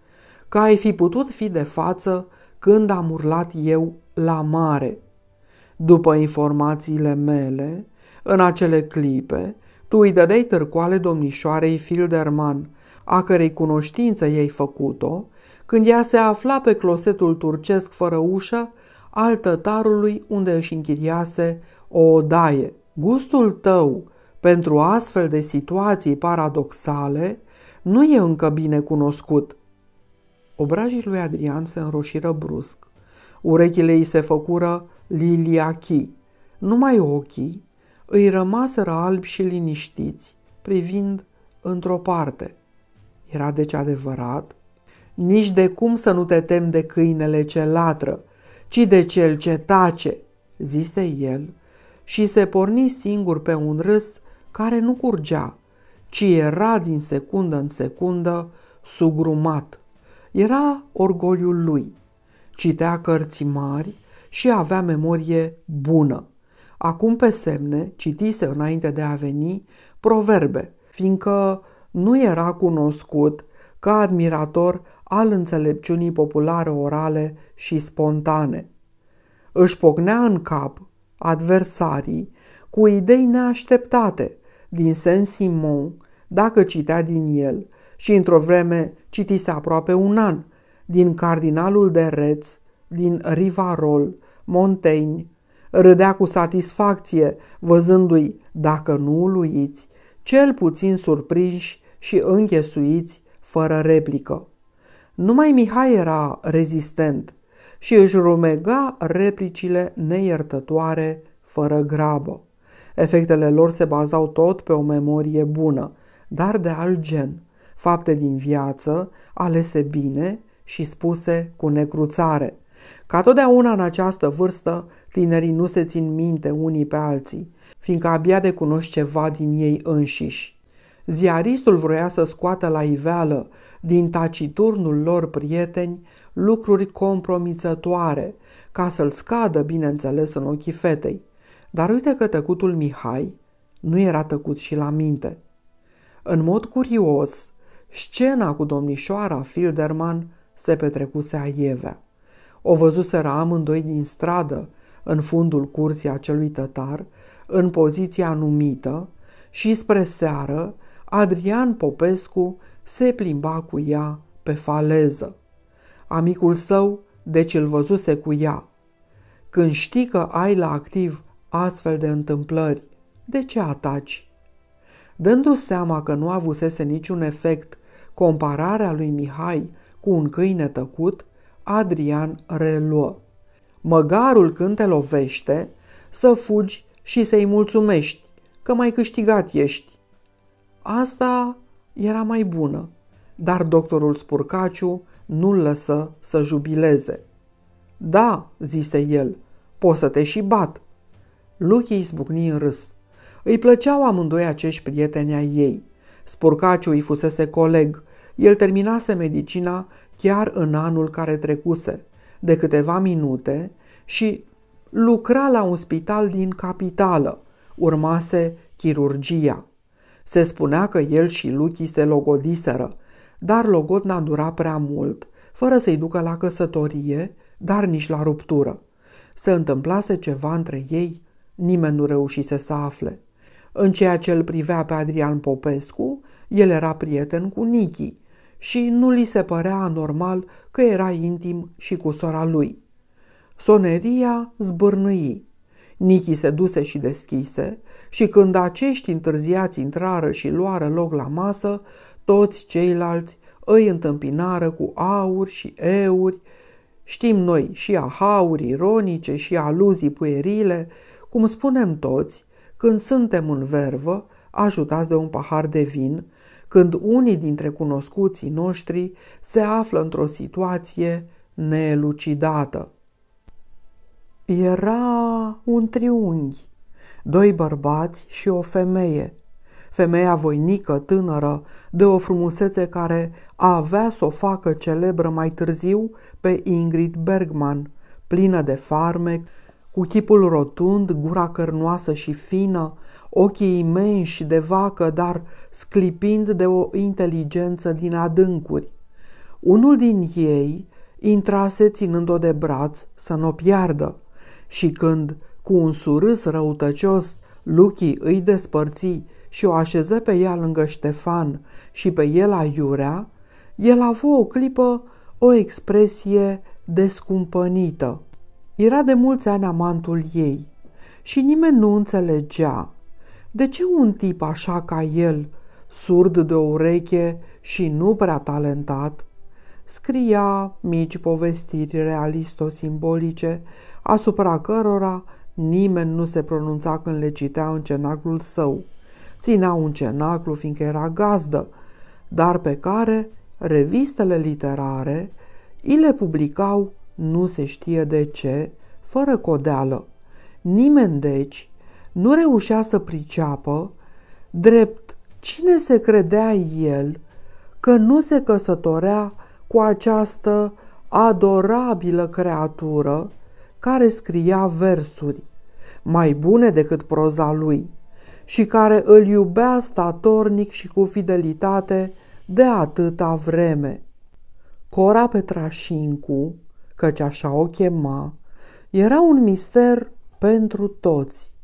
A: că ai fi putut fi de față când am urlat eu la mare – după informațiile mele, în acele clipe, tu îi dădeai târcoale domnișoarei Filderman, a cărei cunoștință ei făcut-o, când ea se afla pe closetul turcesc fără ușă al tătarului unde își închiriase o odaie. Gustul tău pentru astfel de situații paradoxale nu e încă bine cunoscut. Obrajii lui Adrian se înroșiră brusc. Urechile îi se făcură Liliachi. Numai ochii îi rămaseră albi și liniștiți, privind într-o parte. Era deci adevărat? Nici de cum să nu te temi de câinele ce latră, ci de cel ce tace, zise el, și se porni singur pe un râs care nu curgea, ci era din secundă în secundă sugrumat. Era orgoliul lui. Citea cărți mari, și avea memorie bună. Acum pe semne citise înainte de a veni proverbe, fiindcă nu era cunoscut ca admirator al înțelepciunii populare orale și spontane. Își pocnea în cap adversarii cu idei neașteptate din Saint-Simon, dacă citea din el, și într-o vreme citise aproape un an, din Cardinalul de Reț, din Rivarol, Montaigne râdea cu satisfacție văzându-i, dacă nu uluiți, cel puțin surprinși și închesuiți fără replică. Numai Mihai era rezistent și își rumega replicile neiertătoare fără grabă. Efectele lor se bazau tot pe o memorie bună, dar de alt gen, fapte din viață, alese bine și spuse cu necruțare – ca totdeauna în această vârstă, tinerii nu se țin minte unii pe alții, fiindcă abia de cunoști ceva din ei înșiși. Ziaristul vroia să scoată la iveală, din taciturnul lor prieteni, lucruri compromițătoare, ca să-l scadă, bineînțeles, în ochii fetei. Dar uite că tăcutul Mihai nu era tăcut și la minte. În mod curios, scena cu domnișoara Filderman se petrecuse Ievea. O văzuseră amândoi din stradă, în fundul curții acelui tătar, în poziția numită și spre seară Adrian Popescu se plimba cu ea pe faleză. Amicul său, deci îl văzuse cu ea. Când știi că ai la activ astfel de întâmplări, de ce ataci? Dându seama că nu avusese niciun efect compararea lui Mihai cu un câine tăcut, Adrian reluă. Măgarul când te lovește, să fugi și să-i mulțumești că mai câștigat ești. Asta era mai bună, dar doctorul Spurcaciu nu-l lăsă să jubileze. Da, zise el, poți să te și bat. Luchi izbucni în râs. Îi plăceau amândoi acești prieteni ai ei. Spurcaciu îi fusese coleg. El terminase medicina chiar în anul care trecuse, de câteva minute și lucra la un spital din capitală. Urmase chirurgia. Se spunea că el și Luchi se logodiseră, dar logot n-a durat prea mult, fără să-i ducă la căsătorie, dar nici la ruptură. Se întâmplase ceva între ei, nimeni nu reușise să afle. În ceea ce îl privea pe Adrian Popescu, el era prieten cu Nichi și nu li se părea anormal că era intim și cu sora lui. Soneria zbârnâi. Nichi se duse și deschise și când acești întârziați intrară și luară loc la masă, toți ceilalți îi întâmpinară cu auri și euri, știm noi și ahauri ironice și aluzii puerile, cum spunem toți, când suntem în vervă, ajutați de un pahar de vin, când unii dintre cunoscuții noștri se află într-o situație nelucidată. Era un triunghi, doi bărbați și o femeie. Femeia voinică, tânără, de o frumusețe care avea să o facă celebră mai târziu pe Ingrid Bergman, plină de farmec, cu chipul rotund, gura cărnoasă și fină, ochii imensi de vacă, dar sclipind de o inteligență din adâncuri. Unul din ei intrase ținând-o de braț să nu o piardă și când, cu un surâs răutăcios, Luchi îi despărți și o așeză pe ea lângă Ștefan și pe el aiurea, el a avut o clipă o expresie descumpănită. Era de mulți ani amantul ei și nimeni nu înțelegea de ce un tip așa ca el, surd de o ureche și nu prea talentat, scria mici povestiri realisto-simbolice, asupra cărora nimeni nu se pronunța când le citea în cenaclul său. Ținea un cenaclu fiindcă era gazdă, dar pe care revistele literare îi le publicau nu se știe de ce, fără codeală. Nimeni, deci, nu reușea să priceapă, drept cine se credea el că nu se căsătorea cu această adorabilă creatură care scria versuri, mai bune decât proza lui, și care îl iubea statornic și cu fidelitate de atâta vreme. Cora Petrașincu, căci așa o chema, era un mister pentru toți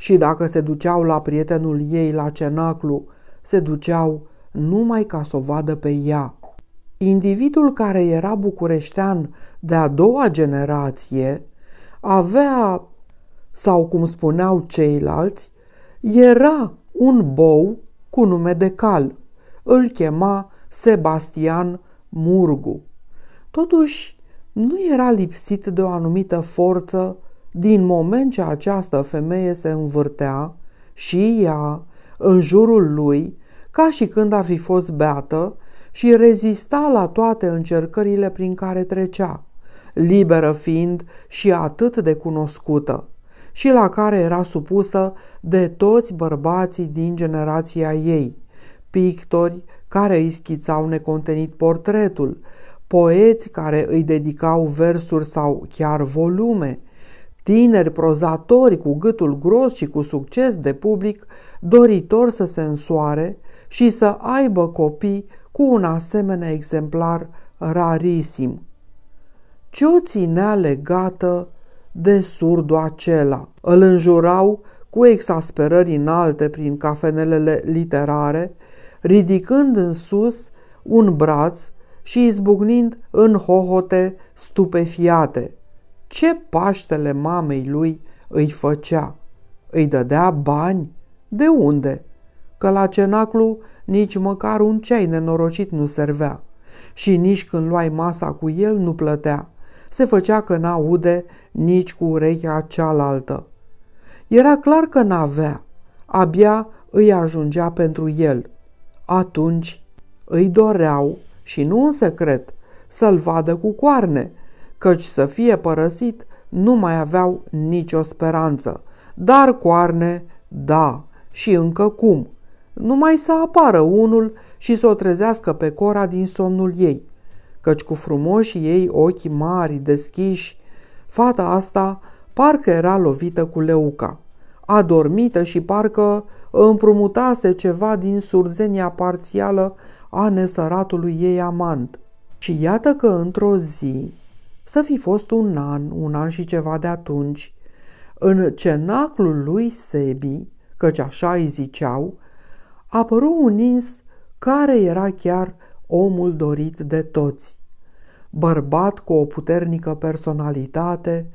A: și dacă se duceau la prietenul ei la cenaclu, se duceau numai ca să o vadă pe ea. Individul care era bucureștean de a doua generație avea, sau cum spuneau ceilalți, era un bou cu nume de cal. Îl chema Sebastian Murgu. Totuși, nu era lipsit de o anumită forță din moment ce această femeie se învârtea și ea în jurul lui, ca și când ar fi fost beată, și rezista la toate încercările prin care trecea, liberă fiind și atât de cunoscută, și la care era supusă de toți bărbații din generația ei, pictori care îi schițau necontenit portretul, poeți care îi dedicau versuri sau chiar volume, tineri prozatori cu gâtul gros și cu succes de public, doritor să se însoare și să aibă copii cu un asemenea exemplar rarisim. Ce o ținea legată de surdu acela? Îl înjurau cu exasperări înalte prin cafenelele literare, ridicând în sus un braț și izbucnind în hohote stupefiate – ce paștele mamei lui îi făcea. Îi dădea bani? De unde? Că la cenaclu nici măcar un ceai nenorocit nu servea. Și nici când luai masa cu el nu plătea. Se făcea că n-aude nici cu urechea cealaltă. Era clar că n-avea. Abia îi ajungea pentru el. Atunci îi doreau și nu în secret, să-l vadă cu coarne, căci să fie părăsit nu mai aveau nicio speranță. Dar coarne, da, și încă cum. Numai să apară unul și să o trezească pe Cora din somnul ei, căci cu frumoșii ei ochi mari, deschiși, fata asta parcă era lovită cu leuca, adormită și parcă împrumutase ceva din surzenia parțială a nesăratului ei amant. Și iată că într-o zi, să fi fost un an, un an și ceva de atunci, în cenaclul lui Sebi, căci așa îi ziceau, apăru un ins care era chiar omul dorit de toți. Bărbat cu o puternică personalitate,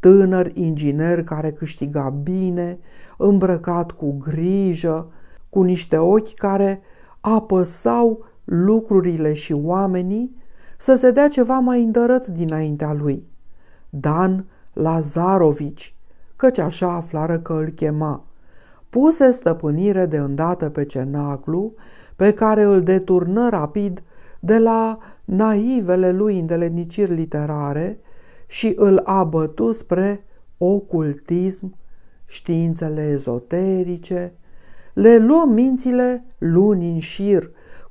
A: tânăr inginer care câștiga bine, îmbrăcat cu grijă, cu niște ochi care apăsau lucrurile și oamenii să se dea ceva mai îndărăt dinaintea lui. Dan Lazarovici, căci așa aflară că îl chema. Puse stăpânire de îndată pe cenaclu, pe care îl deturnă rapid de la naivele lui îndeletniciri literare și îl abătu spre ocultism, științele ezoterice, le luă mințile luni în șir,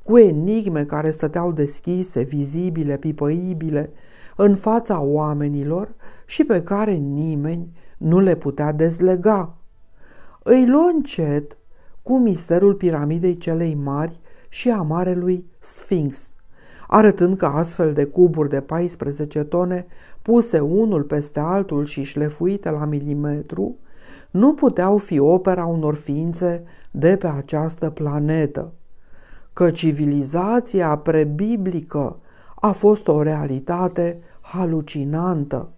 A: cu enigme care stăteau deschise, vizibile, pipăibile, în fața oamenilor și pe care nimeni nu le putea dezlega. Îi luă încet cu misterul piramidei celei mari și a marelui Sphinx, arătând că astfel de cuburi de 14 tone, puse unul peste altul și șlefuite la milimetru, nu puteau fi opera unor ființe de pe această planetă că civilizația prebiblică a fost o realitate halucinantă,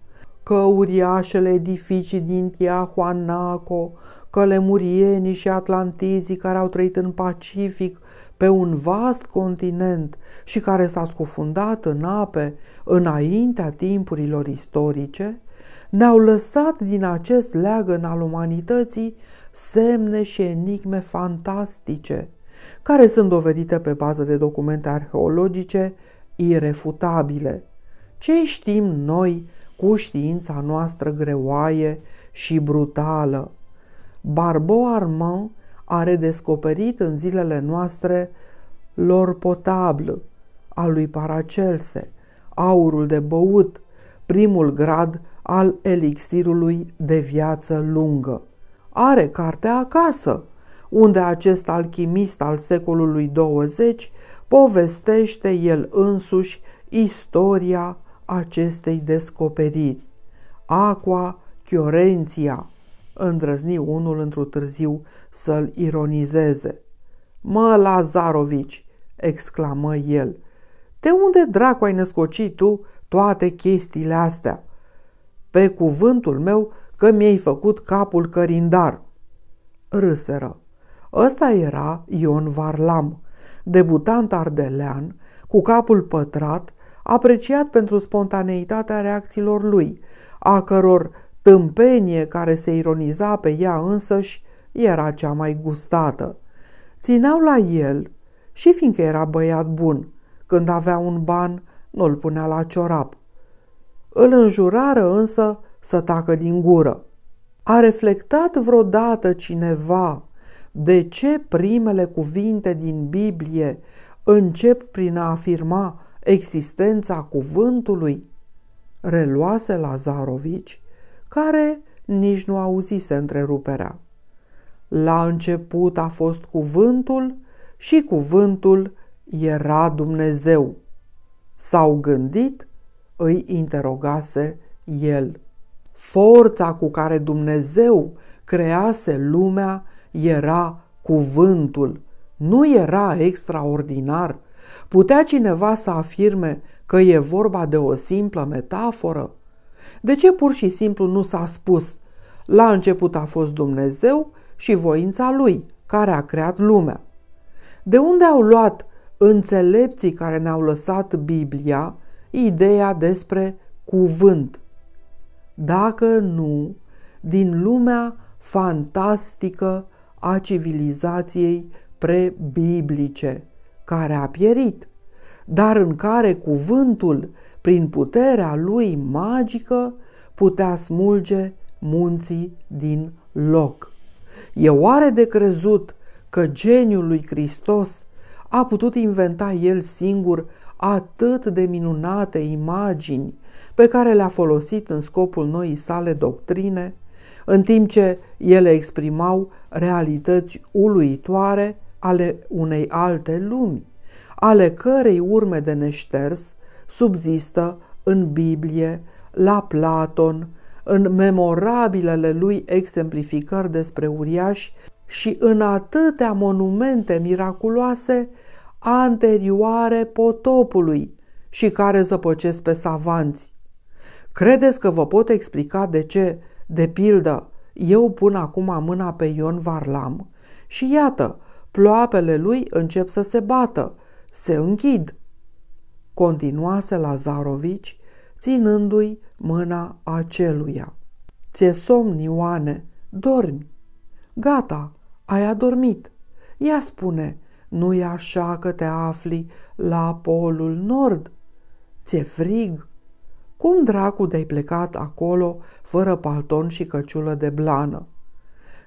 A: că uriașele edificii din Tiahuanaco, că lemurienii și atlantizii care au trăit în Pacific pe un vast continent și care s-a scufundat în ape înaintea timpurilor istorice, ne-au lăsat din acest leagăn al umanității semne și enigme fantastice – care sunt dovedite pe bază de documente arheologice irefutabile. Ce știm noi cu știința noastră greoaie și brutală? Barbo Armand a redescoperit în zilele noastre lor potabl al lui Paracelse, aurul de băut, primul grad al elixirului de viață lungă. Are cartea acasă, unde acest alchimist al secolului 20 povestește el însuși istoria acestei descoperiri. Aqua Chiorenția, îndrăzni unul într-o târziu să-l ironizeze. Mă, Lazarovici, exclamă el, de unde dracu ai născocit tu toate chestiile astea? Pe cuvântul meu că mi-ai făcut capul cărindar. Râseră. Ăsta era Ion Varlam, debutant ardelean, cu capul pătrat, apreciat pentru spontaneitatea reacțiilor lui, a căror tâmpenie care se ironiza pe ea însăși era cea mai gustată. Țineau la el și fiindcă era băiat bun, când avea un ban, nu-l punea la ciorap. Îl înjurară însă să tacă din gură. A reflectat vreodată cineva de ce primele cuvinte din Biblie încep prin a afirma existența cuvântului? Reluase Lazarovici, care nici nu auzise întreruperea. La început a fost cuvântul și cuvântul era Dumnezeu. S-au gândit? îi interogase el. Forța cu care Dumnezeu crease lumea era cuvântul. Nu era extraordinar. Putea cineva să afirme că e vorba de o simplă metaforă? De ce pur și simplu nu s-a spus? La început a fost Dumnezeu și voința lui, care a creat lumea. De unde au luat înțelepții care ne-au lăsat Biblia ideea despre cuvânt? Dacă nu, din lumea fantastică a civilizației prebiblice, care a pierit, dar în care cuvântul, prin puterea lui magică, putea smulge munții din loc. E oare de crezut că geniul lui Hristos a putut inventa el singur atât de minunate imagini pe care le-a folosit în scopul noii sale doctrine? în timp ce ele exprimau realități uluitoare ale unei alte lumi, ale cărei urme de neșters subzistă în Biblie, la Platon, în memorabilele lui exemplificări despre uriași și în atâtea monumente miraculoase anterioare potopului și care zăpăcesc pe savanți. Credeți că vă pot explica de ce de pildă, eu pun acum mâna pe Ion Varlam și iată, ploapele lui încep să se bată, se închid. Continuase Lazarovici, ținându-i mâna aceluia. Ți-e somn, Ioane, dormi. Gata, ai adormit. Ea spune, nu e așa că te afli la polul nord? Ți-e frig? Cum dracu de-ai plecat acolo fără palton și căciulă de blană.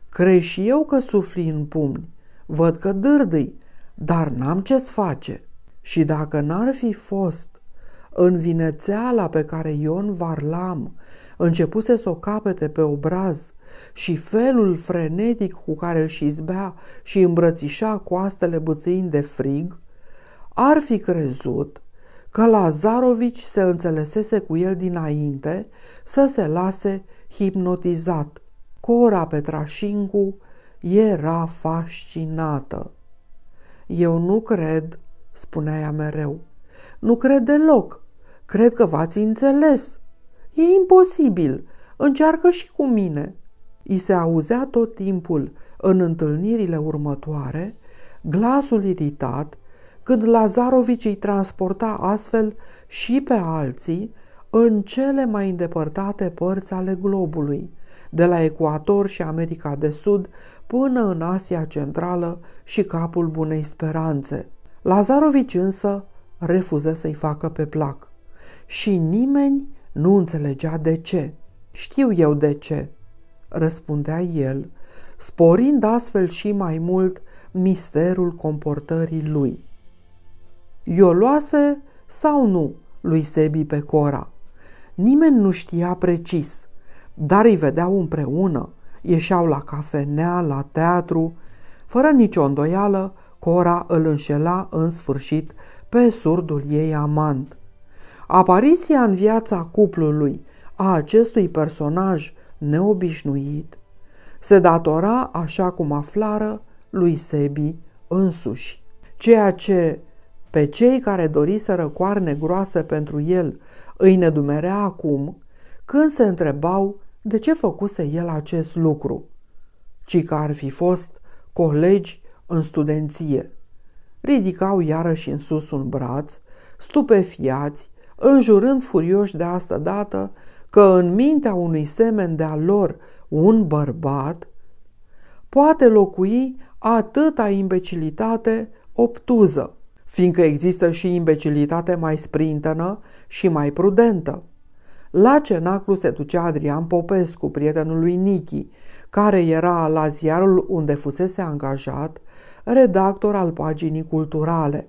A: Crei și eu că sufli în pumni, văd că dârdâi, dar n-am ce-ți face. Și dacă n-ar fi fost în vinețeala pe care Ion Varlam începuse să o capete pe obraz și felul frenetic cu care își izbea și îmbrățișa coastele bățâind de frig, ar fi crezut că Lazarovici se înțelesese cu el dinainte să se lase hipnotizat. Cora Petrașincu era fascinată. Eu nu cred, spunea ea mereu. Nu cred deloc. Cred că v-ați înțeles. E imposibil. Încearcă și cu mine. I se auzea tot timpul, în întâlnirile următoare, glasul iritat când Lazarovici îi transporta astfel și pe alții în cele mai îndepărtate părți ale globului, de la Ecuator și America de Sud până în Asia Centrală și capul Bunei Speranțe. Lazarovici însă refuză să-i facă pe plac și nimeni nu înțelegea de ce. Știu eu de ce, răspundea el, sporind astfel și mai mult misterul comportării lui i-o luase sau nu lui Sebi pe Cora. Nimeni nu știa precis, dar îi vedeau împreună, ieșeau la cafenea, la teatru. Fără nicio îndoială, Cora îl înșela în sfârșit pe surdul ei amant. Apariția în viața cuplului a acestui personaj neobișnuit se datora, așa cum aflară, lui Sebi însuși. Ceea ce pe cei care doriseră coarne groase pentru el îi nedumerea acum când se întrebau de ce făcuse el acest lucru, ci că ar fi fost colegi în studenție. Ridicau iarăși în sus un braț, stupefiați, înjurând furioși de asta dată că în mintea unui semen de-a lor un bărbat poate locui atâta imbecilitate obtuză fiindcă există și imbecilitate mai sprintănă și mai prudentă. La cenaclu se ducea Adrian Popescu, prietenul lui Nichi, care era la ziarul unde fusese angajat, redactor al paginii culturale.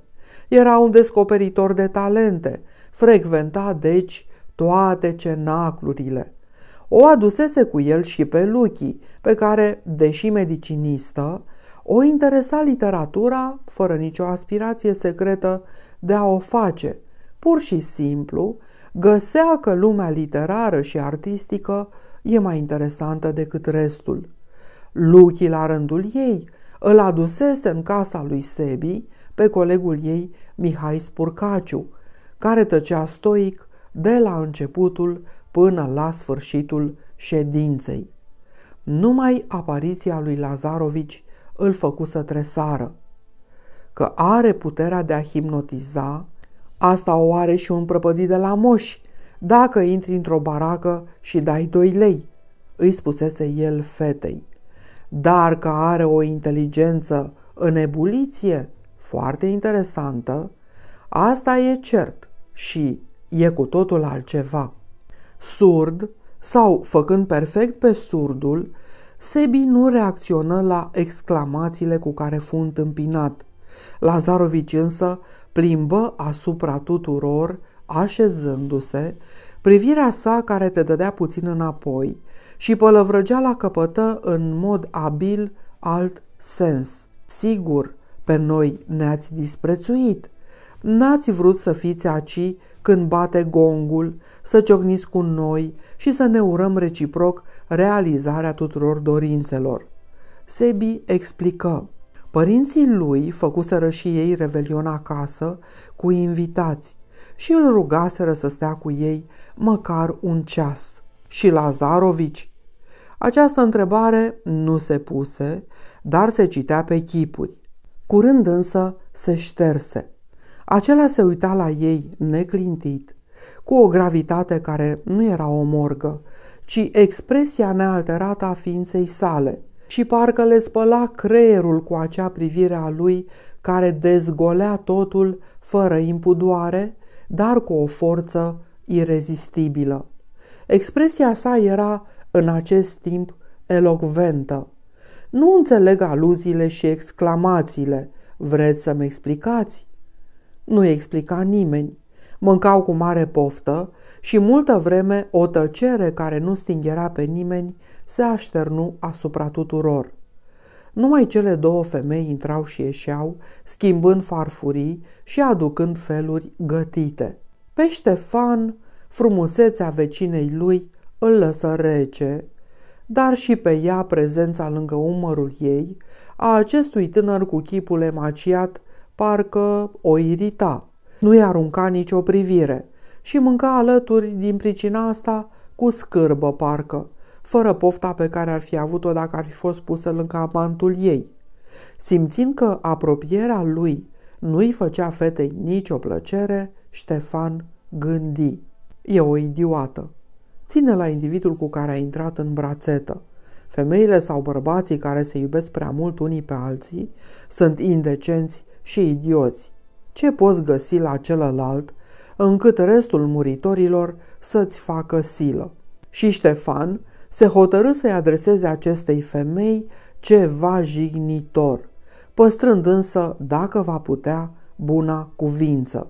A: Era un descoperitor de talente, frecventa deci toate cenaclurile. O adusese cu el și pe Luchi, pe care, deși medicinistă, o interesa literatura fără nicio aspirație secretă de a o face. Pur și simplu, găsea că lumea literară și artistică e mai interesantă decât restul. Luchi, la rândul ei, îl adusese în casa lui Sebi pe colegul ei Mihai Spurcaciu, care tăcea stoic de la începutul până la sfârșitul ședinței. Numai apariția lui Lazarovici îl făcu să tresară. Că are puterea de a hipnotiza, asta o are și un prăpădit de la moși, dacă intri într-o baracă și dai doi lei, îi spusese el fetei. Dar că are o inteligență în ebuliție foarte interesantă, asta e cert și e cu totul altceva. Surd sau făcând perfect pe surdul, Sebi nu reacționă la exclamațiile cu care fu întâmpinat. Lazarovici însă plimbă asupra tuturor, așezându-se, privirea sa care te dădea puțin înapoi și pălăvrăgea la căpătă în mod abil alt sens. Sigur, pe noi ne-ați disprețuit. N-ați vrut să fiți aci când bate gongul să ciocniți cu noi și să ne urăm reciproc realizarea tuturor dorințelor. Sebi explică. Părinții lui făcuseră și ei revelion acasă cu invitați și îl rugaseră să stea cu ei măcar un ceas. Și Lazarovici? Această întrebare nu se puse, dar se citea pe chipuri. Curând însă se șterse. Acela se uita la ei neclintit cu o gravitate care nu era o morgă, ci expresia nealterată a ființei sale și parcă le spăla creierul cu acea privire a lui care dezgolea totul fără impudoare, dar cu o forță irezistibilă. Expresia sa era, în acest timp, elocventă. Nu înțeleg aluziile și exclamațiile. Vreți să-mi explicați? Nu explica nimeni mâncau cu mare poftă și multă vreme o tăcere care nu stingera pe nimeni se așternu asupra tuturor. Numai cele două femei intrau și ieșeau, schimbând farfurii și aducând feluri gătite. Pe Ștefan, frumusețea vecinei lui îl lăsă rece, dar și pe ea prezența lângă umărul ei a acestui tânăr cu chipul emaciat parcă o irita nu-i arunca nicio privire și mânca alături din pricina asta cu scârbă parcă, fără pofta pe care ar fi avut-o dacă ar fi fost pusă lângă amantul ei. Simțind că apropierea lui nu-i făcea fetei nicio plăcere, Ștefan gândi. E o idiotă. Ține la individul cu care a intrat în brațetă. Femeile sau bărbații care se iubesc prea mult unii pe alții sunt indecenți și idioți ce poți găsi la celălalt încât restul muritorilor să-ți facă silă. Și Ștefan se hotărâ să-i adreseze acestei femei ceva jignitor, păstrând însă, dacă va putea, buna cuvință.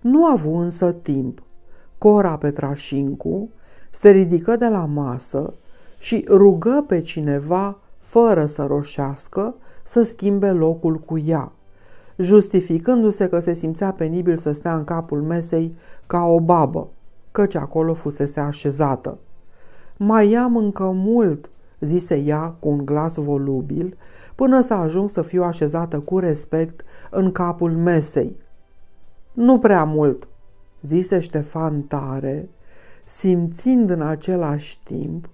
A: Nu a avut însă timp. Cora Petrașincu se ridică de la masă și rugă pe cineva, fără să roșească, să schimbe locul cu ea justificându-se că se simțea penibil să stea în capul mesei ca o babă, căci acolo fusese așezată. Mai am încă mult, zise ea cu un glas volubil, până să ajung să fiu așezată cu respect în capul mesei. Nu prea mult, zise Ștefan tare, simțind în același timp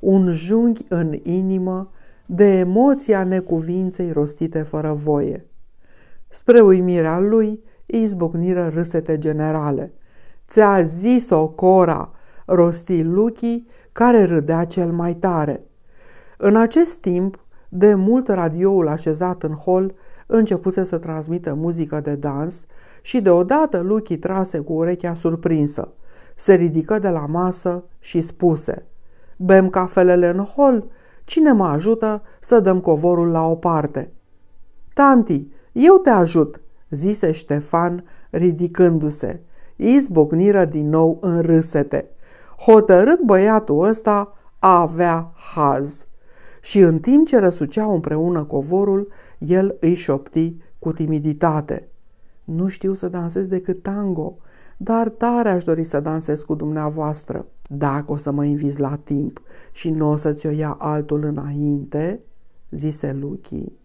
A: un junghi în inimă de emoția necuvinței rostite fără voie. Spre uimirea lui, izbucniră râsete generale. Ți-a zis-o, Cora!" rosti Luchi, care râdea cel mai tare. În acest timp, de mult radioul așezat în hol începuse să transmită muzică de dans și deodată Luchi trase cu urechea surprinsă. Se ridică de la masă și spuse Bem cafelele în hol? Cine mă ajută să dăm covorul la o parte?" Tanti, eu te ajut, zise Ștefan, ridicându-se. Izbucniră din nou în râsete. Hotărât băiatul ăsta avea haz. Și în timp ce răsuceau împreună covorul, el îi șopti cu timiditate. Nu știu să dansez decât tango, dar tare aș dori să dansez cu dumneavoastră. Dacă o să mă invizi la timp și nu o să-ți o ia altul înainte, zise Luchii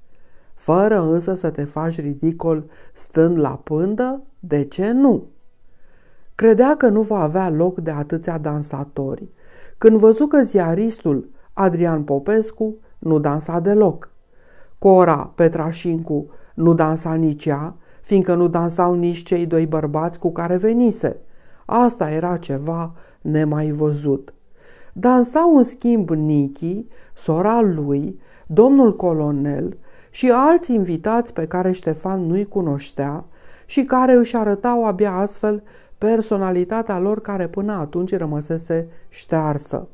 A: fără însă să te faci ridicol stând la pândă? De ce nu? Credea că nu va avea loc de atâția dansatori. Când văzu că ziaristul Adrian Popescu nu dansa deloc. Cora Petrașincu nu dansa nici ea, fiindcă nu dansau nici cei doi bărbați cu care venise. Asta era ceva nemai văzut. Dansau în schimb Nichi, sora lui, domnul colonel, și alți invitați pe care Ștefan nu-i cunoștea și care își arătau abia astfel personalitatea lor care până atunci rămăsese ștearsă.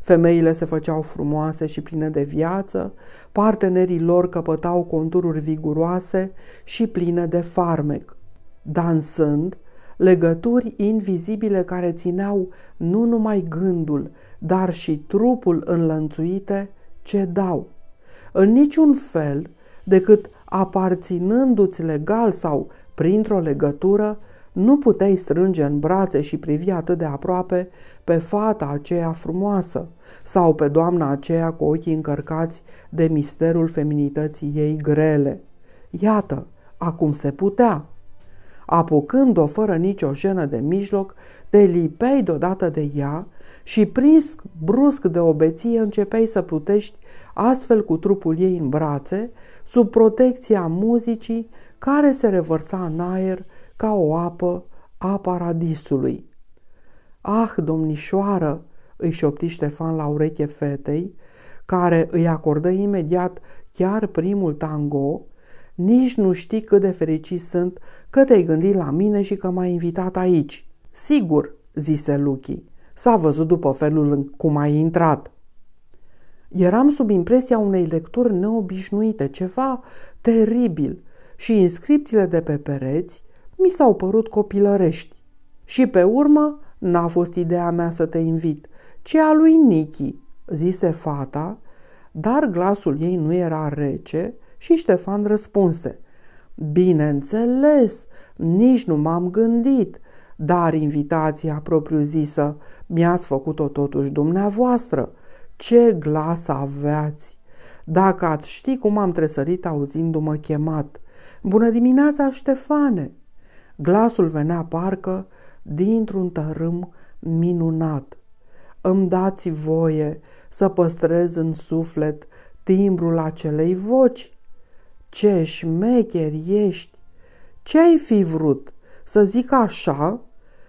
A: Femeile se făceau frumoase și pline de viață, partenerii lor căpătau contururi viguroase și pline de farmec. Dansând, legături invizibile care țineau nu numai gândul, dar și trupul înlănțuite, cedau. În niciun fel decât aparținându-ți legal sau printr-o legătură, nu puteai strânge în brațe și privi atât de aproape pe fata aceea frumoasă sau pe doamna aceea cu ochii încărcați de misterul feminității ei grele. Iată, acum se putea. Apucând-o fără nicio jenă de mijloc, te lipei deodată de ea și prins brusc de obeție începeai să plutești astfel cu trupul ei în brațe, sub protecția muzicii care se revărsa în aer ca o apă a paradisului. Ah, domnișoară!" îi șopti Ștefan la ureche fetei, care îi acordă imediat chiar primul tango, nici nu știi cât de fericit sunt că te-ai gândit la mine și că m-ai invitat aici. Sigur, zise Luchi. S-a văzut după felul cum ai intrat. Eram sub impresia unei lecturi neobișnuite, ceva teribil, și inscripțiile de pe pereți mi s-au părut copilărești. Și pe urmă, n-a fost ideea mea să te invit, ci a lui Nichi, zise fata, dar glasul ei nu era rece și Ștefan răspunse. Bineînțeles, nici nu m-am gândit, dar invitația propriu-zisă mi-ați făcut-o totuși dumneavoastră – ce glas aveați! Dacă ați ști cum am tresărit auzindu-mă chemat. Bună dimineața, Ștefane! Glasul venea parcă dintr-un tărâm minunat. Îmi dați voie să păstrez în suflet timbrul acelei voci. Ce șmecher ești! Ce ai fi vrut? Să zic așa?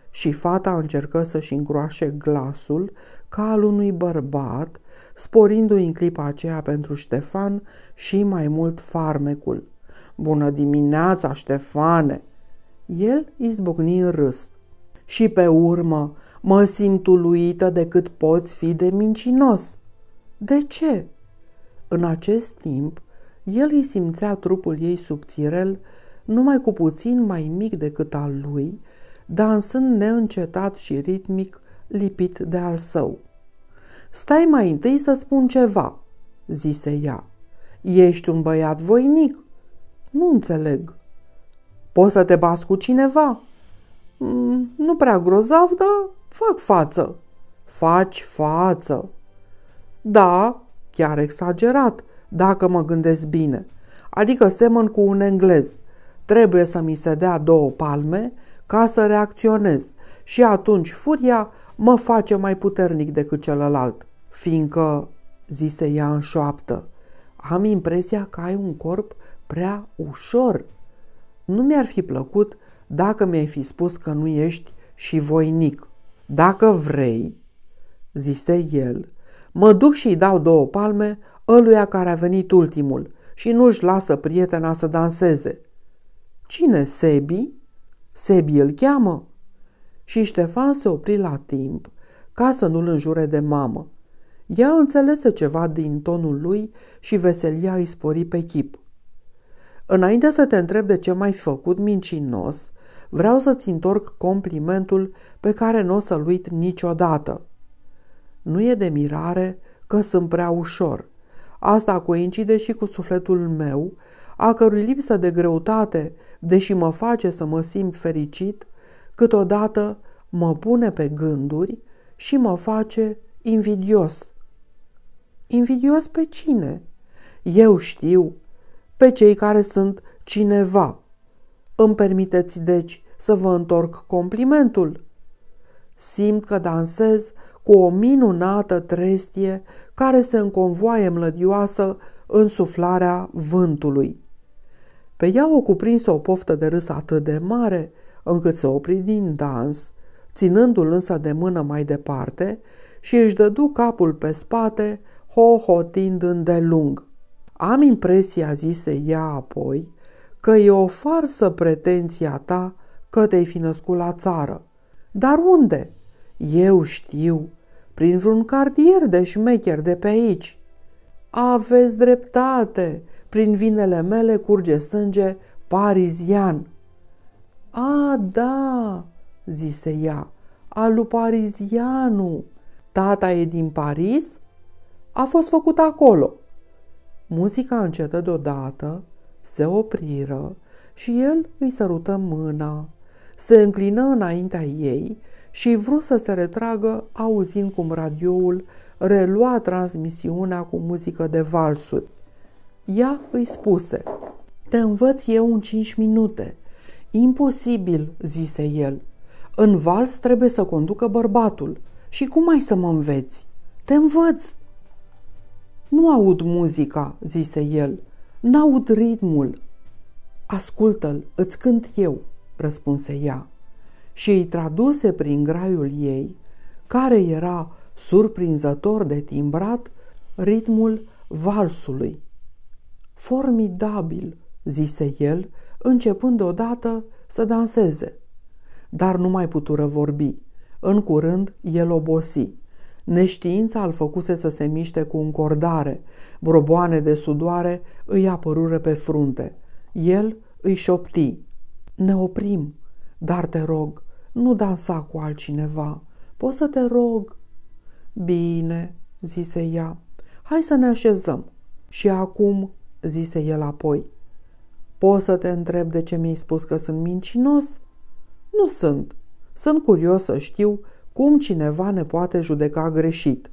A: Și fata încercă să-și îngroașe glasul ca al unui bărbat, sporindu-i în clipa aceea pentru Ștefan și mai mult farmecul. Bună dimineața, Ștefane!" El izbucni în râs. Și pe urmă, mă simt uluită de cât poți fi de mincinos. De ce? În acest timp, el îi simțea trupul ei subțirel, numai cu puțin mai mic decât al lui, dansând neîncetat și ritmic lipit de al său. Stai mai întâi să spun ceva, zise ea. Ești un băiat voinic. Nu înțeleg. Poți să te bați cu cineva? Mm, nu prea grozav, dar fac față. Faci față. Da, chiar exagerat, dacă mă gândesc bine. Adică semăn cu un englez. Trebuie să mi se dea două palme ca să reacționez și atunci furia mă face mai puternic decât celălalt, fiindcă, zise ea în șoaptă, am impresia că ai un corp prea ușor. Nu mi-ar fi plăcut dacă mi-ai fi spus că nu ești și voinic. Dacă vrei, zise el, mă duc și-i dau două palme ăluia care a venit ultimul și nu-și lasă prietena să danseze. Cine, Sebi? Sebi îl cheamă și Ștefan se opri la timp ca să nu-l înjure de mamă. Ea înțelese ceva din tonul lui și veselia îi spori pe chip. Înainte să te întreb de ce m-ai făcut mincinos, vreau să-ți întorc complimentul pe care nu o să-l uit niciodată. Nu e de mirare că sunt prea ușor. Asta coincide și cu sufletul meu, a cărui lipsă de greutate, deși mă face să mă simt fericit, câteodată mă pune pe gânduri și mă face invidios. Invidios pe cine? Eu știu, pe cei care sunt cineva. Îmi permiteți, deci, să vă întorc complimentul. Simt că dansez cu o minunată trestie care se înconvoaie mlădioasă în suflarea vântului. Pe ea o cuprins o poftă de râs atât de mare – încât se opri din dans, ținându-l însă de mână mai departe și își dădu capul pe spate, hohotind îndelung. Am impresia, zise ea apoi, că e o farsă pretenția ta că te-ai fi născut la țară. Dar unde? Eu știu, prin vreun cartier de șmecher de pe aici. Aveți dreptate, prin vinele mele curge sânge parizian. A, da, zise ea, alu Parizianu. Tata e din Paris? A fost făcut acolo. Muzica încetă deodată, se opriră și el îi sărută mâna. Se înclină înaintea ei și vrut să se retragă auzind cum radioul relua transmisiunea cu muzică de valsuri. Ea îi spuse, te învăț eu în cinci minute – Imposibil, zise el. În vals trebuie să conducă bărbatul. Și cum ai să mă înveți? Te învăț. Nu aud muzica, zise el. N-aud ritmul. Ascultă-l, îți cânt eu, răspunse ea. Și îi traduse prin graiul ei, care era surprinzător de timbrat, ritmul valsului. Formidabil, zise el, începând deodată să danseze. Dar nu mai putură vorbi. În curând, el obosi. Neștiința îl făcuse să se miște cu încordare. Broboane de sudoare îi apărură pe frunte. El îi șopti. Ne oprim, dar te rog, nu dansa cu altcineva. Poți să te rog? Bine, zise ea, hai să ne așezăm. Și acum, zise el apoi, Poți să te întreb de ce mi-ai spus că sunt mincinos? Nu sunt. Sunt curios să știu cum cineva ne poate judeca greșit.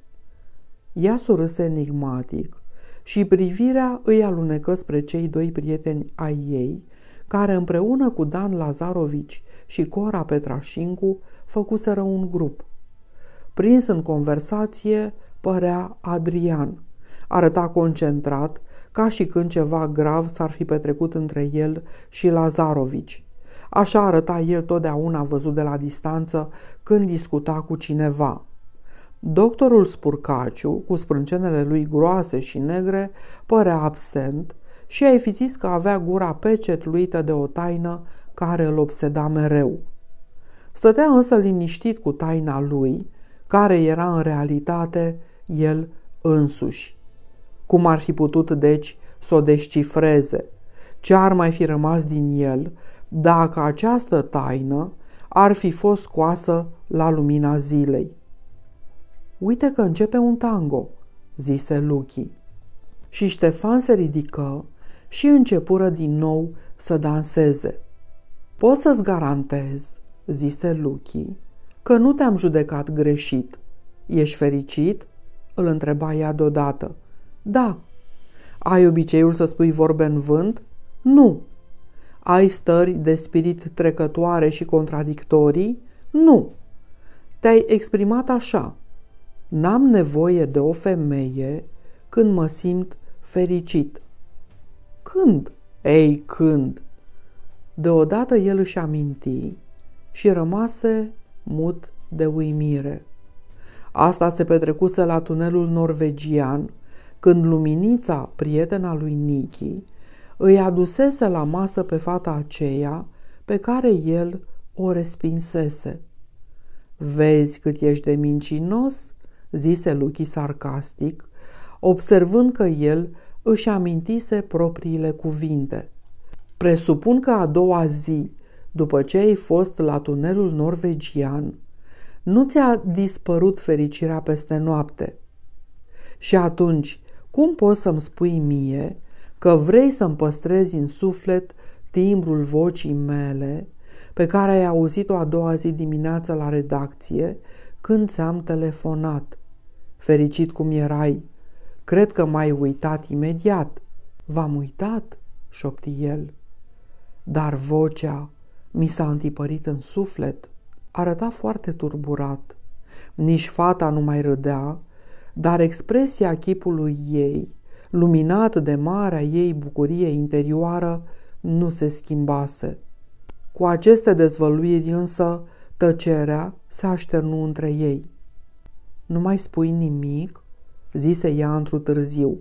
A: Ea surâse enigmatic și privirea îi alunecă spre cei doi prieteni ai ei, care împreună cu Dan Lazarovici și Cora Petrașincu făcuseră un grup. Prins în conversație, părea Adrian. Arăta concentrat ca și când ceva grav s-ar fi petrecut între el și Lazarovici. Așa arăta el totdeauna văzut de la distanță când discuta cu cineva. Doctorul Spurcaciu, cu sprâncenele lui groase și negre, părea absent și ai fi zis că avea gura pecetluită de o taină care îl obseda mereu. Stătea însă liniștit cu taina lui, care era în realitate el însuși. Cum ar fi putut, deci, să o descifreze? Ce ar mai fi rămas din el dacă această taină ar fi fost scoasă la lumina zilei? Uite că începe un tango, zise Luchi. Și Ștefan se ridică și începură din nou să danseze. Pot să-ți garantez, zise Luchi, că nu te-am judecat greșit. Ești fericit? îl întreba ea deodată. Da. Ai obiceiul să spui vorbe în vânt? Nu. Ai stări de spirit trecătoare și contradictorii? Nu. Te-ai exprimat așa. N-am nevoie de o femeie când mă simt fericit. Când? Ei, când? Deodată el își aminti și rămase mut de uimire. Asta se petrecuse la tunelul norvegian, când luminița, prietena lui Nichi, îi adusese la masă pe fata aceea pe care el o respinsese. Vezi cât ești de mincinos?" zise Luchi sarcastic, observând că el își amintise propriile cuvinte. Presupun că a doua zi, după ce ai fost la tunelul norvegian, nu ți-a dispărut fericirea peste noapte. Și atunci, cum poți să-mi spui mie că vrei să-mi păstrezi în suflet timbrul vocii mele pe care ai auzit-o a doua zi dimineață la redacție când ți-am telefonat? Fericit cum erai, cred că m-ai uitat imediat. V-am uitat, șopti el. Dar vocea mi s-a întipărit în suflet. Arăta foarte turburat. Nici fata nu mai râdea dar expresia chipului ei, luminat de marea ei bucurie interioară, nu se schimbase. Cu aceste dezvăluiri însă, tăcerea se așternu între ei. Nu mai spui nimic?" zise ea într-un târziu.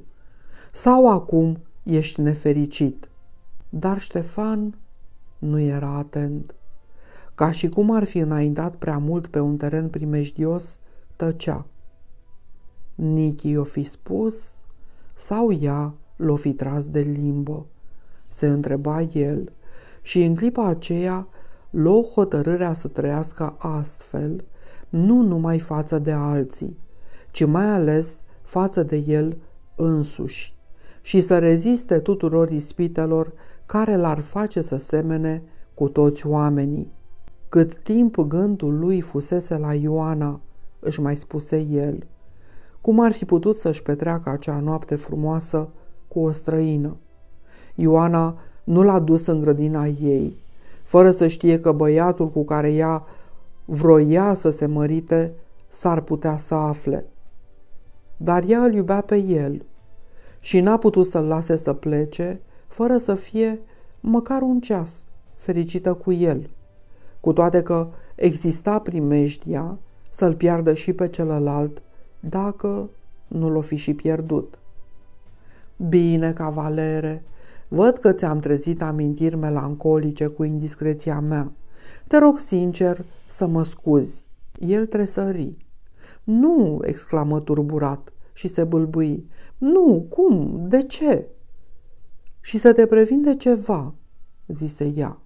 A: Sau acum ești nefericit?" Dar Ștefan nu era atent. Ca și cum ar fi înaintat prea mult pe un teren primejdios, tăcea. Nichi o fi spus sau ea l-o fi tras de limbă? Se întreba el și în clipa aceea luă hotărârea să trăiască astfel, nu numai față de alții, ci mai ales față de el însuși și să reziste tuturor ispitelor care l-ar face să semene cu toți oamenii. Cât timp gândul lui fusese la Ioana, își mai spuse el, cum ar fi putut să-și petreacă acea noapte frumoasă cu o străină? Ioana nu l-a dus în grădina ei, fără să știe că băiatul cu care ea vroia să se mărite s-ar putea să afle. Dar ea îl iubea pe el și n-a putut să-l lase să plece fără să fie măcar un ceas fericită cu el, cu toate că exista primejdia să-l piardă și pe celălalt dacă nu l-o fi și pierdut. Bine, cavalere, văd că ți-am trezit amintiri melancolice cu indiscreția mea. Te rog sincer să mă scuzi. El tresări. Nu, exclamă turburat și se bâlbâi. Nu, cum, de ce? Și să te previn de ceva, zise ea.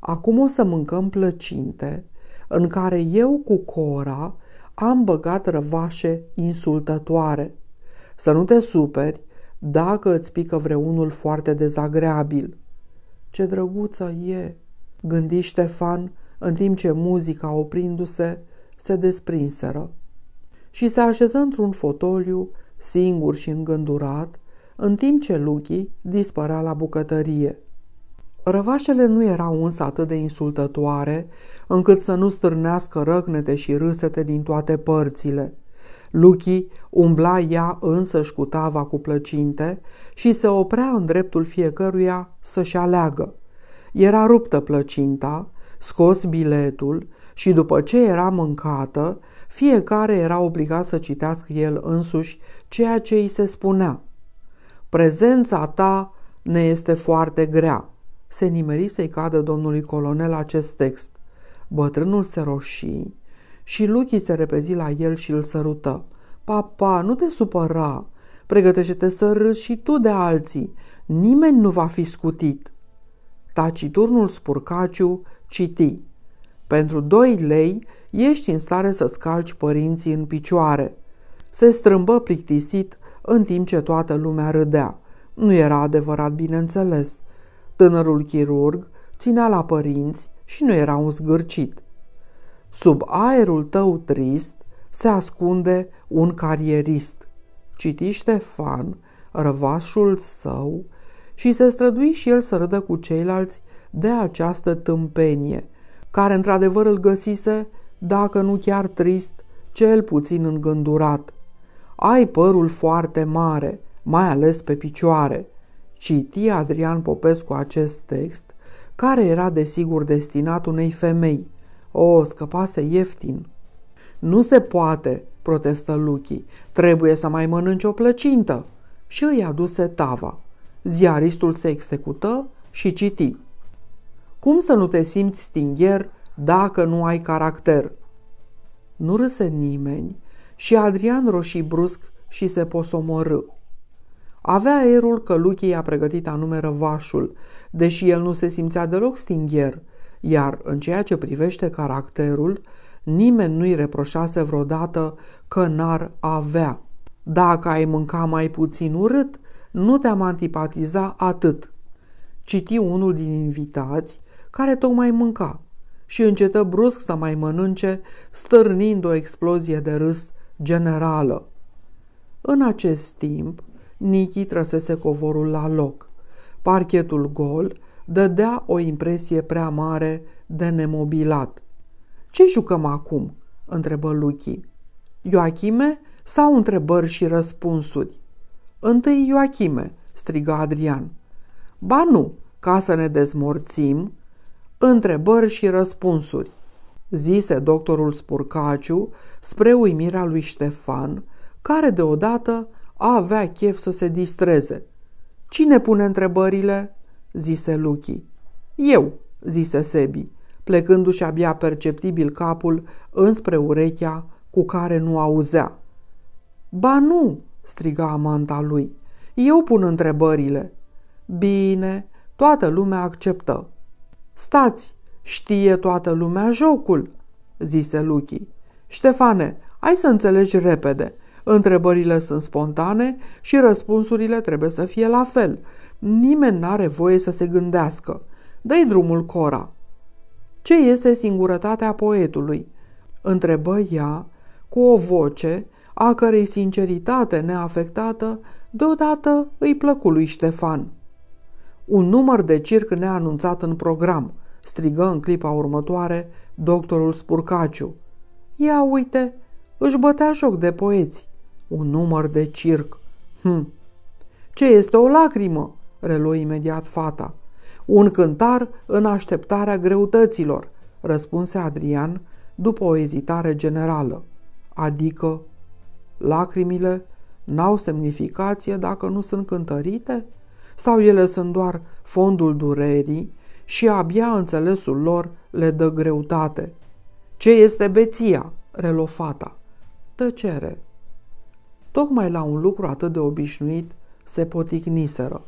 A: Acum o să mâncăm plăcinte în care eu cu Cora am băgat răvașe insultătoare. Să nu te superi dacă îți pică vreunul foarte dezagreabil. Ce drăguță e, gândi Ștefan, în timp ce muzica, oprindu-se, se desprinseră. Și se așeză într-un fotoliu, singur și îngândurat, în timp ce Luchi dispărea la bucătărie – Răvașele nu erau însă atât de insultătoare, încât să nu stârnească răgnete și râsete din toate părțile. Luchi umbla ea însăși cu tava cu plăcinte și se oprea în dreptul fiecăruia să-și aleagă. Era ruptă plăcinta, scos biletul și după ce era mâncată, fiecare era obligat să citească el însuși ceea ce îi se spunea. Prezența ta ne este foarte grea. Se nimeri să-i cadă domnului colonel acest text. Bătrânul se roșii și Luchi se repezi la el și îl sărută. Papa, nu te supăra! Pregătește-te să râzi și tu de alții! Nimeni nu va fi scutit!" Taciturnul Spurcaciu citi. Pentru doi lei ești în stare să scalci părinții în picioare. Se strâmbă plictisit în timp ce toată lumea râdea. Nu era adevărat, bineînțeles. Tânărul chirurg ținea la părinți și nu era un zgârcit. Sub aerul tău trist se ascunde un carierist. Citi Ștefan, răvașul său, și se strădui și el să râdă cu ceilalți de această tâmpenie, care într-adevăr îl găsise, dacă nu chiar trist, cel puțin îngândurat. Ai părul foarte mare, mai ales pe picioare. Citi Adrian Popescu acest text, care era desigur destinat unei femei. O, scăpase ieftin. Nu se poate, protestă Luchi. Trebuie să mai mănânci o plăcintă. Și îi aduse tava. Ziaristul se execută și citi. Cum să nu te simți stingher dacă nu ai caracter? Nu râse nimeni și Adrian roșii brusc și se posomorâ. Avea aerul că Luchi a pregătit anume răvașul, deși el nu se simțea deloc stingher, iar în ceea ce privește caracterul, nimeni nu-i reproșase vreodată că n-ar avea. Dacă ai mânca mai puțin urât, nu te-am antipatiza atât. Citi unul din invitați care tocmai mânca și încetă brusc să mai mănânce, stârnind o explozie de râs generală. În acest timp, Nichi trăsese covorul la loc. Parchetul gol dădea o impresie prea mare de nemobilat. Ce jucăm acum?" întrebă Luchi. Ioachime sau întrebări și răspunsuri? Întâi Ioachime, strigă Adrian. Ba nu, ca să ne dezmorțim, întrebări și răspunsuri, zise doctorul Spurcaciu spre uimirea lui Ștefan, care deodată avea chef să se distreze. Cine pune întrebările?" zise Luchi. Eu," zise Sebi, plecându-și abia perceptibil capul înspre urechea cu care nu auzea. Ba nu!" striga amanta lui. Eu pun întrebările." Bine, toată lumea acceptă. Stați, știe toată lumea jocul," zise Luchi. Ștefane, ai să înțelegi repede. Întrebările sunt spontane și răspunsurile trebuie să fie la fel. Nimeni n-are voie să se gândească. Dă-i drumul Cora. Ce este singurătatea poetului? Întrebă ea cu o voce a cărei sinceritate neafectată deodată îi plăcu lui Ștefan. Un număr de circ neanunțat în program, strigă în clipa următoare doctorul Spurcaciu. Ia uite, își bătea joc de poeți. Un număr de circ. Hm. Ce este o lacrimă? reluă imediat fata. Un cântar în așteptarea greutăților, răspunse Adrian după o ezitare generală. Adică, lacrimile n-au semnificație dacă nu sunt cântărite? Sau ele sunt doar fondul durerii și abia înțelesul lor le dă greutate? Ce este beția? relofata. Tăcere tocmai la un lucru atât de obișnuit, se poticniseră.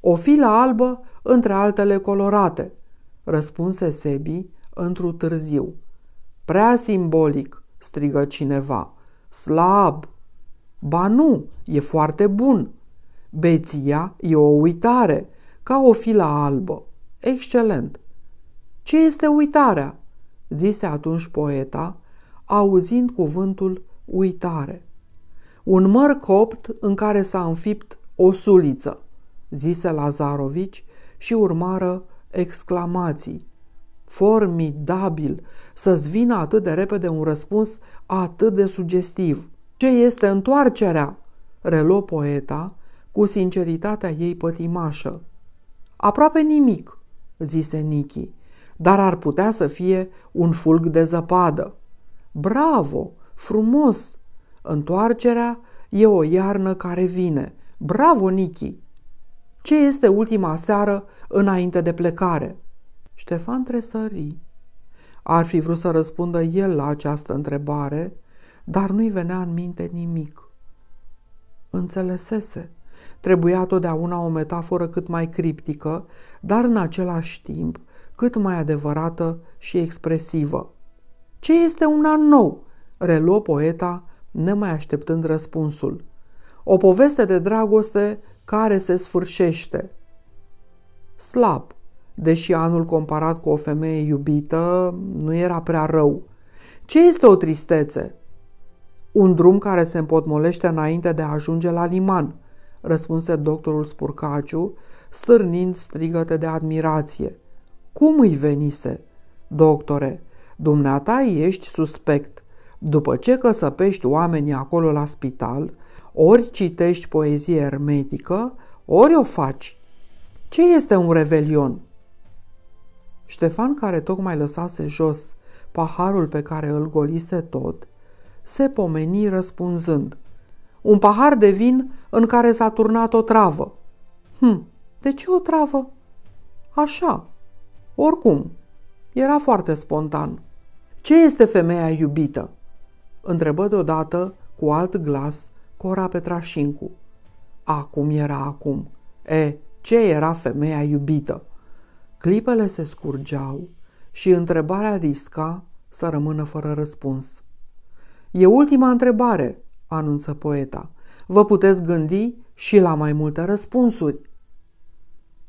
A: O filă albă între altele colorate, răspunse Sebi într într-o târziu. Prea simbolic, strigă cineva. Slab! Ba nu, e foarte bun. Beția e o uitare, ca o filă albă. Excelent! Ce este uitarea? zise atunci poeta, auzind cuvântul uitare. Un măr copt în care s-a înfipt o suliță, zise Lazarovici și urmară exclamații. Formidabil să-ți vină atât de repede un răspuns atât de sugestiv. Ce este întoarcerea? reluă poeta cu sinceritatea ei pătimașă. Aproape nimic, zise Nichi, dar ar putea să fie un fulg de zăpadă. Bravo, frumos, Întoarcerea e o iarnă care vine. Bravo, Nichi! Ce este ultima seară înainte de plecare? Ștefan tresări. Ar fi vrut să răspundă el la această întrebare, dar nu-i venea în minte nimic. Înțelesese. Trebuia totdeauna o metaforă cât mai criptică, dar în același timp cât mai adevărată și expresivă. Ce este un an nou?" reluă poeta nemai așteptând răspunsul. O poveste de dragoste care se sfârșește. Slab, deși anul comparat cu o femeie iubită nu era prea rău. Ce este o tristețe? Un drum care se împotmolește înainte de a ajunge la liman, răspunse doctorul Spurcaciu, stârnind strigăte de admirație. Cum îi venise? Doctore, dumneata ești suspect. După ce căsăpești oamenii acolo la spital, ori citești poezie ermetică, ori o faci. Ce este un revelion? Ștefan, care tocmai lăsase jos paharul pe care îl golise tot, se pomeni răspunzând. Un pahar de vin în care s-a turnat o travă. Hm, de ce o travă? Așa, oricum, era foarte spontan. Ce este femeia iubită? întrebă deodată cu alt glas Cora Petrașincu. Acum era acum. E, ce era femeia iubită? Clipele se scurgeau și întrebarea risca să rămână fără răspuns. E ultima întrebare, anunță poeta. Vă puteți gândi și la mai multe răspunsuri.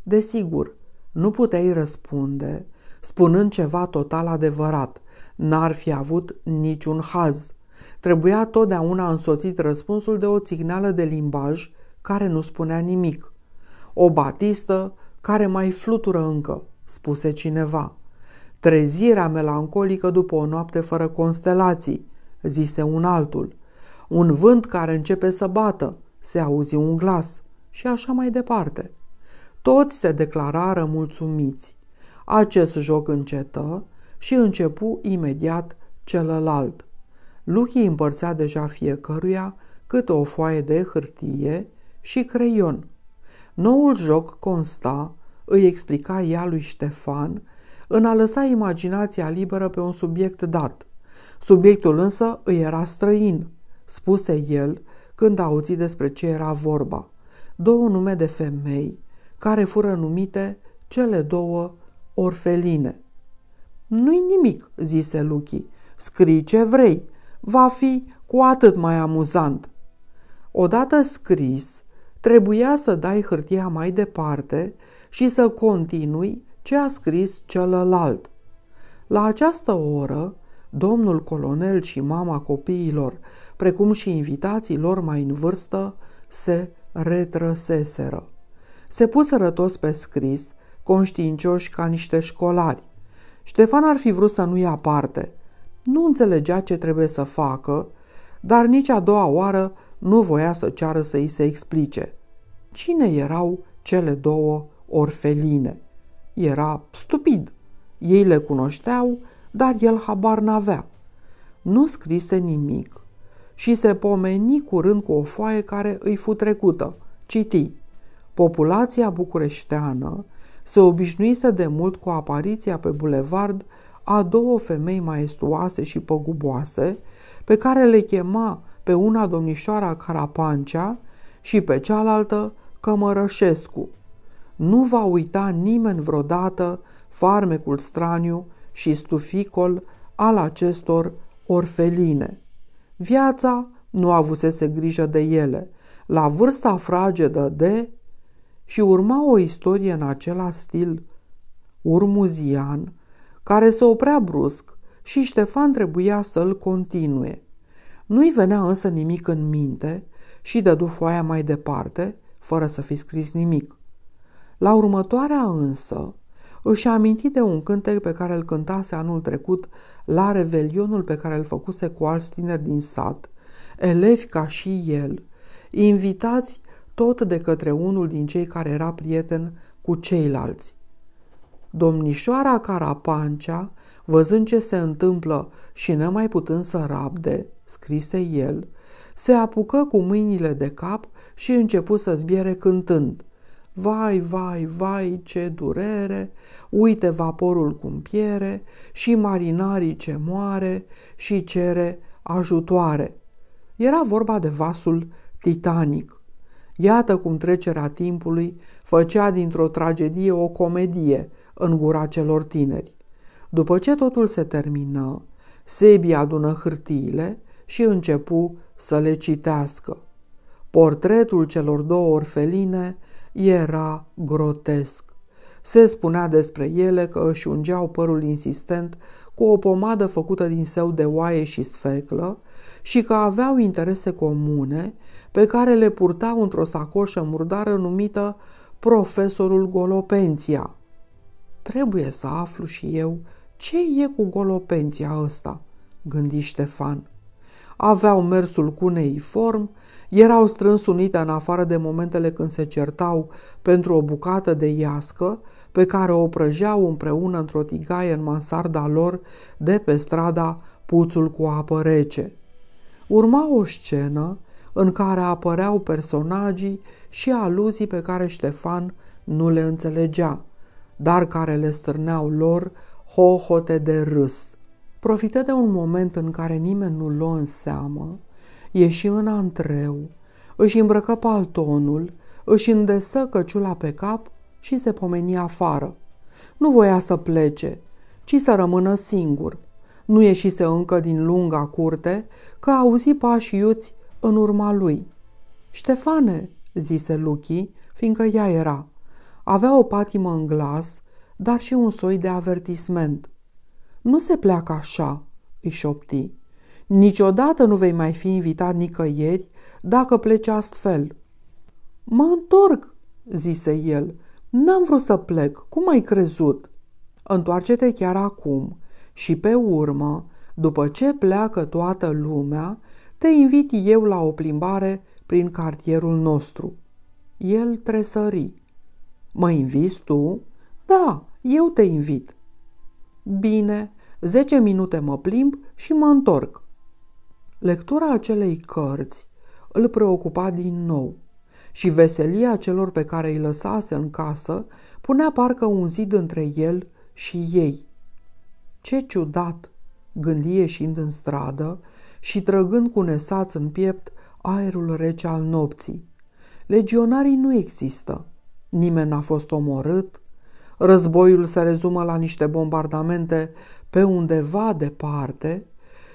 A: Desigur, nu puteai răspunde spunând ceva total adevărat. N-ar fi avut niciun haz. Trebuia totdeauna însoțit răspunsul de o țignală de limbaj care nu spunea nimic. O batistă care mai flutură încă, spuse cineva. Trezirea melancolică după o noapte fără constelații, zise un altul. Un vânt care începe să bată, se auzi un glas și așa mai departe. Toți se declarară mulțumiți. Acest joc încetă și începu imediat celălalt. Luchi împărțea deja fiecăruia câte o foaie de hârtie și creion. Noul joc consta, îi explica ea lui Ștefan, în a lăsa imaginația liberă pe un subiect dat. Subiectul însă îi era străin, spuse el când a auzit despre ce era vorba. Două nume de femei, care fură numite cele două orfeline. Nu-i nimic, zise Luchi, scrii ce vrei, va fi cu atât mai amuzant. Odată scris, trebuia să dai hârtia mai departe și să continui ce a scris celălalt. La această oră, domnul colonel și mama copiilor, precum și invitații lor mai în vârstă, se retrăseseră. Se puseră toți pe scris, conștiincioși ca niște școlari. Ștefan ar fi vrut să nu ia parte – nu înțelegea ce trebuie să facă, dar nici a doua oară nu voia să ceară să îi se explice. Cine erau cele două orfeline? Era stupid. Ei le cunoșteau, dar el habar n-avea. Nu scrise nimic și se pomeni curând cu o foaie care îi fu trecută. Citi. Populația bucureșteană se obișnuise de mult cu apariția pe bulevard a două femei maestuoase și păguboase, pe care le chema pe una domnișoara Carapancea și pe cealaltă Cămărășescu. Nu va uita nimeni vreodată farmecul straniu și stuficol al acestor orfeline. Viața nu avusese grijă de ele, la vârsta fragedă de și urma o istorie în același stil urmuzian, care se oprea brusc și Ștefan trebuia să-l continue. Nu-i venea însă nimic în minte și dădu foaia mai departe, fără să fi scris nimic. La următoarea însă, își aminti de un cântec pe care îl cântase anul trecut la revelionul pe care îl făcuse cu alți tineri din sat, elevi ca și el, invitați tot de către unul din cei care era prieten cu ceilalți. Domnișoara Carapancea, văzând ce se întâmplă și nemai putând să rabde, scrise el, se apucă cu mâinile de cap și începu să zbiere cântând. Vai, vai, vai, ce durere! Uite vaporul cum piere și marinarii ce moare și cere ajutoare. Era vorba de vasul Titanic. Iată cum trecerea timpului făcea dintr-o tragedie o comedie – în gura celor tineri. După ce totul se termină, Sebi adună hârtiile și începu să le citească. Portretul celor două orfeline era grotesc. Se spunea despre ele că își ungeau părul insistent cu o pomadă făcută din său de oaie și sfeclă și că aveau interese comune pe care le purtau într-o sacoșă murdară numită Profesorul Golopenția – Trebuie să aflu și eu ce e cu golopenția ăsta, gândi Ștefan. Aveau mersul cuneiform, erau strâns unite în afară de momentele când se certau pentru o bucată de iască pe care o prăjeau împreună într-o tigaie în mansarda lor de pe strada Puțul cu apă rece. Urma o scenă în care apăreau personagii și aluzii pe care Ștefan nu le înțelegea dar care le stârneau lor hohote de râs. Profită de un moment în care nimeni nu l în seamă, ieși în antreu, își îmbrăcă paltonul, își îndesă căciula pe cap și se pomeni afară. Nu voia să plece, ci să rămână singur. Nu ieșise încă din lunga curte, că auzi pași iuți în urma lui. Ștefane, zise Luchi, fiindcă ea era. Avea o patimă în glas, dar și un soi de avertisment. Nu se pleacă așa, îi șopti. Niciodată nu vei mai fi invitat nicăieri dacă pleci astfel. Mă întorc, zise el. N-am vrut să plec, cum ai crezut? Întoarce-te chiar acum și pe urmă, după ce pleacă toată lumea, te invit eu la o plimbare prin cartierul nostru. El tresări. Mă inviți tu? Da, eu te invit. Bine, zece minute mă plimb și mă întorc. Lectura acelei cărți îl preocupa din nou și veselia celor pe care îi lăsase în casă punea parcă un zid între el și ei. Ce ciudat, gândi ieșind în stradă și trăgând cu nesaț în piept aerul rece al nopții. Legionarii nu există nimeni n-a fost omorât, războiul se rezumă la niște bombardamente pe undeva departe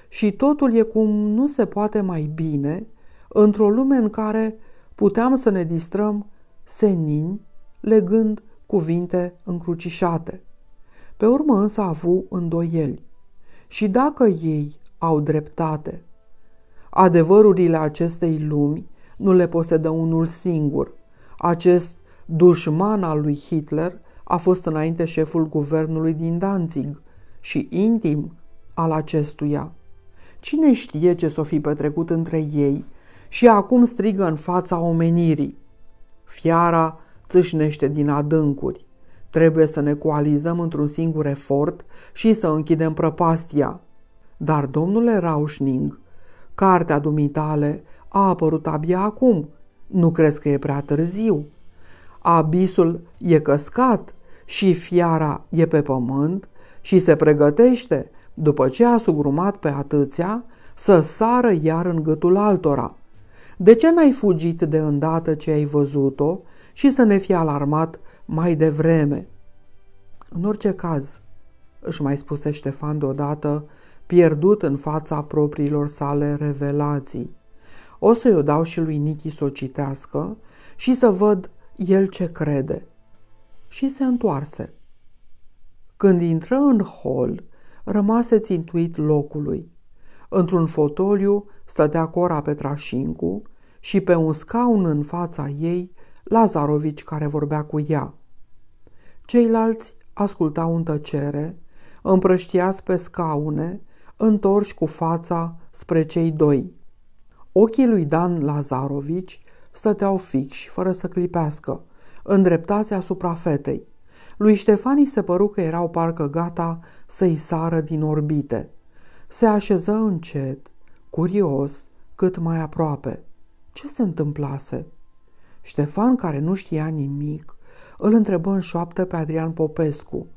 A: și totul e cum nu se poate mai bine într-o lume în care puteam să ne distrăm senini legând cuvinte încrucișate. Pe urmă însă a avut îndoieli. Și dacă ei au dreptate, adevărurile acestei lumi nu le posedă unul singur, acest dușmana lui Hitler, a fost înainte șeful guvernului din Danzig și intim al acestuia. Cine știe ce s-o fi petrecut între ei și acum strigă în fața omenirii. Fiara țâșnește din adâncuri. Trebuie să ne coalizăm într-un singur efort și să închidem prăpastia. Dar, domnule Rauschning, cartea dumitale a apărut abia acum. Nu crezi că e prea târziu?" abisul e căscat și fiara e pe pământ și se pregătește, după ce a sugrumat pe atâția, să sară iar în gâtul altora. De ce n-ai fugit de îndată ce ai văzut-o și să ne fi alarmat mai devreme? În orice caz, își mai spuse Ștefan deodată, pierdut în fața propriilor sale revelații. O să-i o dau și lui Nichi să o citească și să văd el ce crede și se întoarse. Când intră în hol, rămase țintuit locului. Într-un fotoliu stătea Cora Petrașincu și pe un scaun în fața ei Lazarovici care vorbea cu ea. Ceilalți ascultau în tăcere, împrăștiați pe scaune, întorși cu fața spre cei doi. Ochii lui Dan Lazarovici stăteau fix și fără să clipească, îndreptați asupra fetei. Lui Ștefani se păru că erau parcă gata să-i sară din orbite. Se așeză încet, curios, cât mai aproape. Ce se întâmplase? Ștefan, care nu știa nimic, îl întrebă în șoaptă pe Adrian Popescu.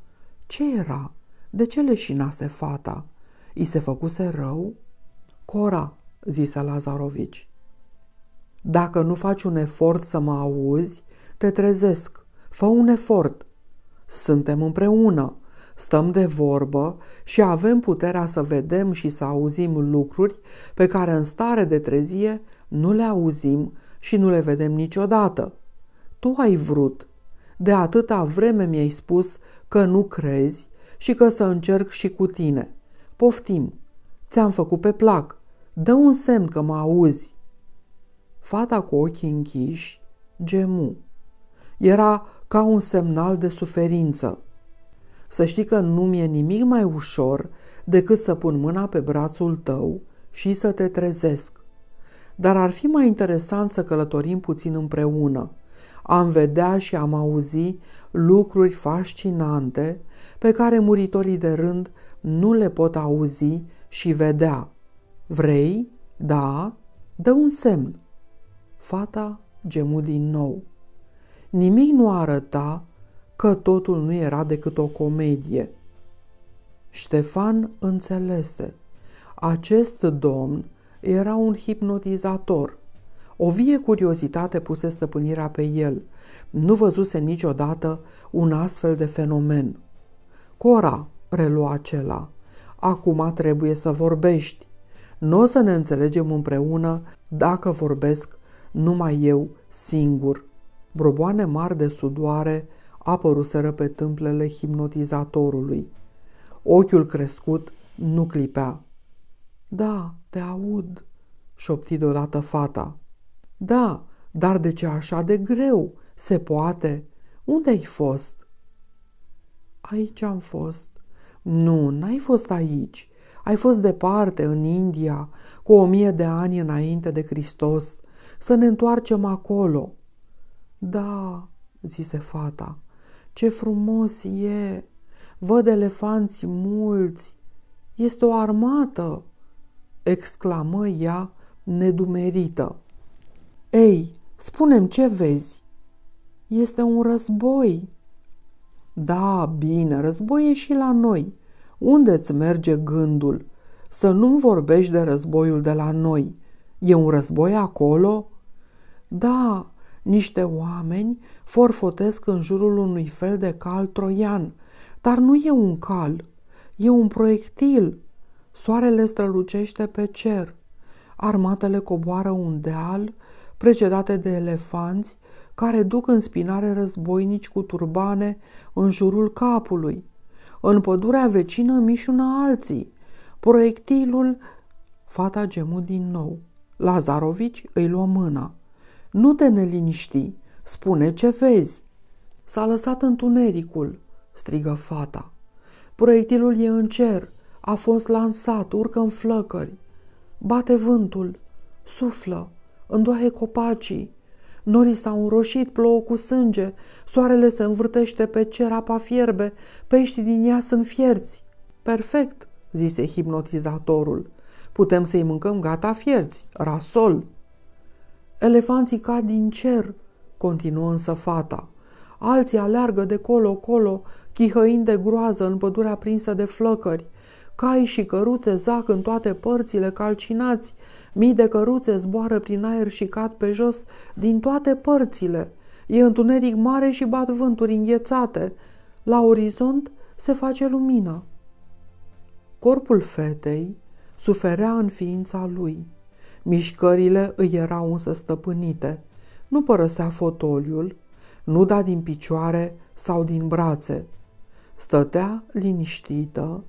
A: Ce era? De ce leșinase fata? I se făcuse rău? Cora, zise Lazarovici. Dacă nu faci un efort să mă auzi, te trezesc. Fă un efort. Suntem împreună, stăm de vorbă și avem puterea să vedem și să auzim lucruri pe care în stare de trezie nu le auzim și nu le vedem niciodată. Tu ai vrut. De atâta vreme mi-ai spus că nu crezi și că să încerc și cu tine. Poftim. Ți-am făcut pe plac. Dă un semn că mă auzi. Fata cu ochii închiși gemu. Era ca un semnal de suferință. Să știi că nu mi-e nimic mai ușor decât să pun mâna pe brațul tău și să te trezesc. Dar ar fi mai interesant să călătorim puțin împreună. Am vedea și am auzi lucruri fascinante pe care muritorii de rând nu le pot auzi și vedea. Vrei? Da? Dă un semn. Fata gemu din nou. Nimic nu arăta că totul nu era decât o comedie. Ștefan înțelese. Acest domn era un hipnotizator. O vie curiozitate puse stăpânirea pe el. Nu văzuse niciodată un astfel de fenomen. Cora, relua acela, acum trebuie să vorbești. Nu o să ne înțelegem împreună dacă vorbesc numai eu singur. Broboane mari de sudoare apăruseră pe tâmplele hipnotizatorului. Ochiul crescut nu clipea. Da, te aud, șopti deodată fata. Da, dar de ce așa de greu? Se poate? Unde ai fost? Aici am fost. Nu, n-ai fost aici. Ai fost departe, în India, cu o mie de ani înainte de Hristos să ne întoarcem acolo. Da, zise fata, ce frumos e! Văd elefanți mulți! Este o armată! exclamă ea nedumerită. Ei, spunem ce vezi? Este un război. Da, bine, război e și la noi. Unde-ți merge gândul? Să nu vorbești de războiul de la noi. E un război acolo? Da, niște oameni forfotesc în jurul unui fel de cal troian, dar nu e un cal, e un proiectil. Soarele strălucește pe cer. Armatele coboară un deal, precedate de elefanți, care duc în spinare războinici cu turbane în jurul capului. În pădurea vecină mișună alții. Proiectilul... Fata gemu din nou. Lazarovici îi luă mâna. Nu te neliniști, spune ce vezi. S-a lăsat întunericul, strigă fata. Proiectilul e în cer, a fost lansat, urcă în flăcări. Bate vântul, suflă, îndoaie copacii. Norii s-au înroșit, plouă cu sânge, soarele se învârtește pe cer, apa fierbe, peștii din ea sunt fierți. Perfect, zise hipnotizatorul. Putem să-i mâncăm gata fierți, rasol. Elefanții cad din cer, continuă însă fata. Alții aleargă de colo-colo, chihăind de groază în pădurea prinsă de flăcări. Cai și căruțe zac în toate părțile calcinați. Mii de căruțe zboară prin aer și cad pe jos din toate părțile. E întuneric mare și bat vânturi înghețate. La orizont se face lumină. Corpul fetei suferea în ființa lui. Mișcările îi erau însă stăpânite. Nu părăsea fotoliul, nu da din picioare sau din brațe. Stătea liniștită,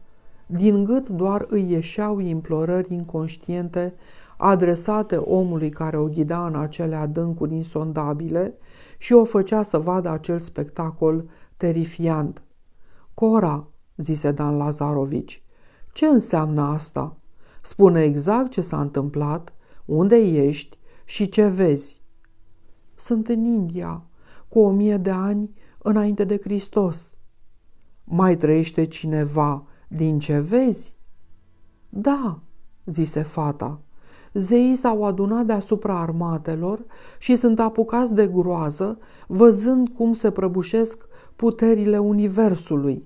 A: din gât doar îi ieșeau implorări inconștiente adresate omului care o ghida în acele adâncuri insondabile și o făcea să vadă acel spectacol terifiant. Cora, zise Dan Lazarovici, ce înseamnă asta? Spune exact ce s-a întâmplat unde ești și ce vezi? Sunt în India, cu o mie de ani înainte de Hristos. Mai trăiește cineva din ce vezi? Da, zise fata. Zeii s-au adunat deasupra armatelor și sunt apucați de groază, văzând cum se prăbușesc puterile universului.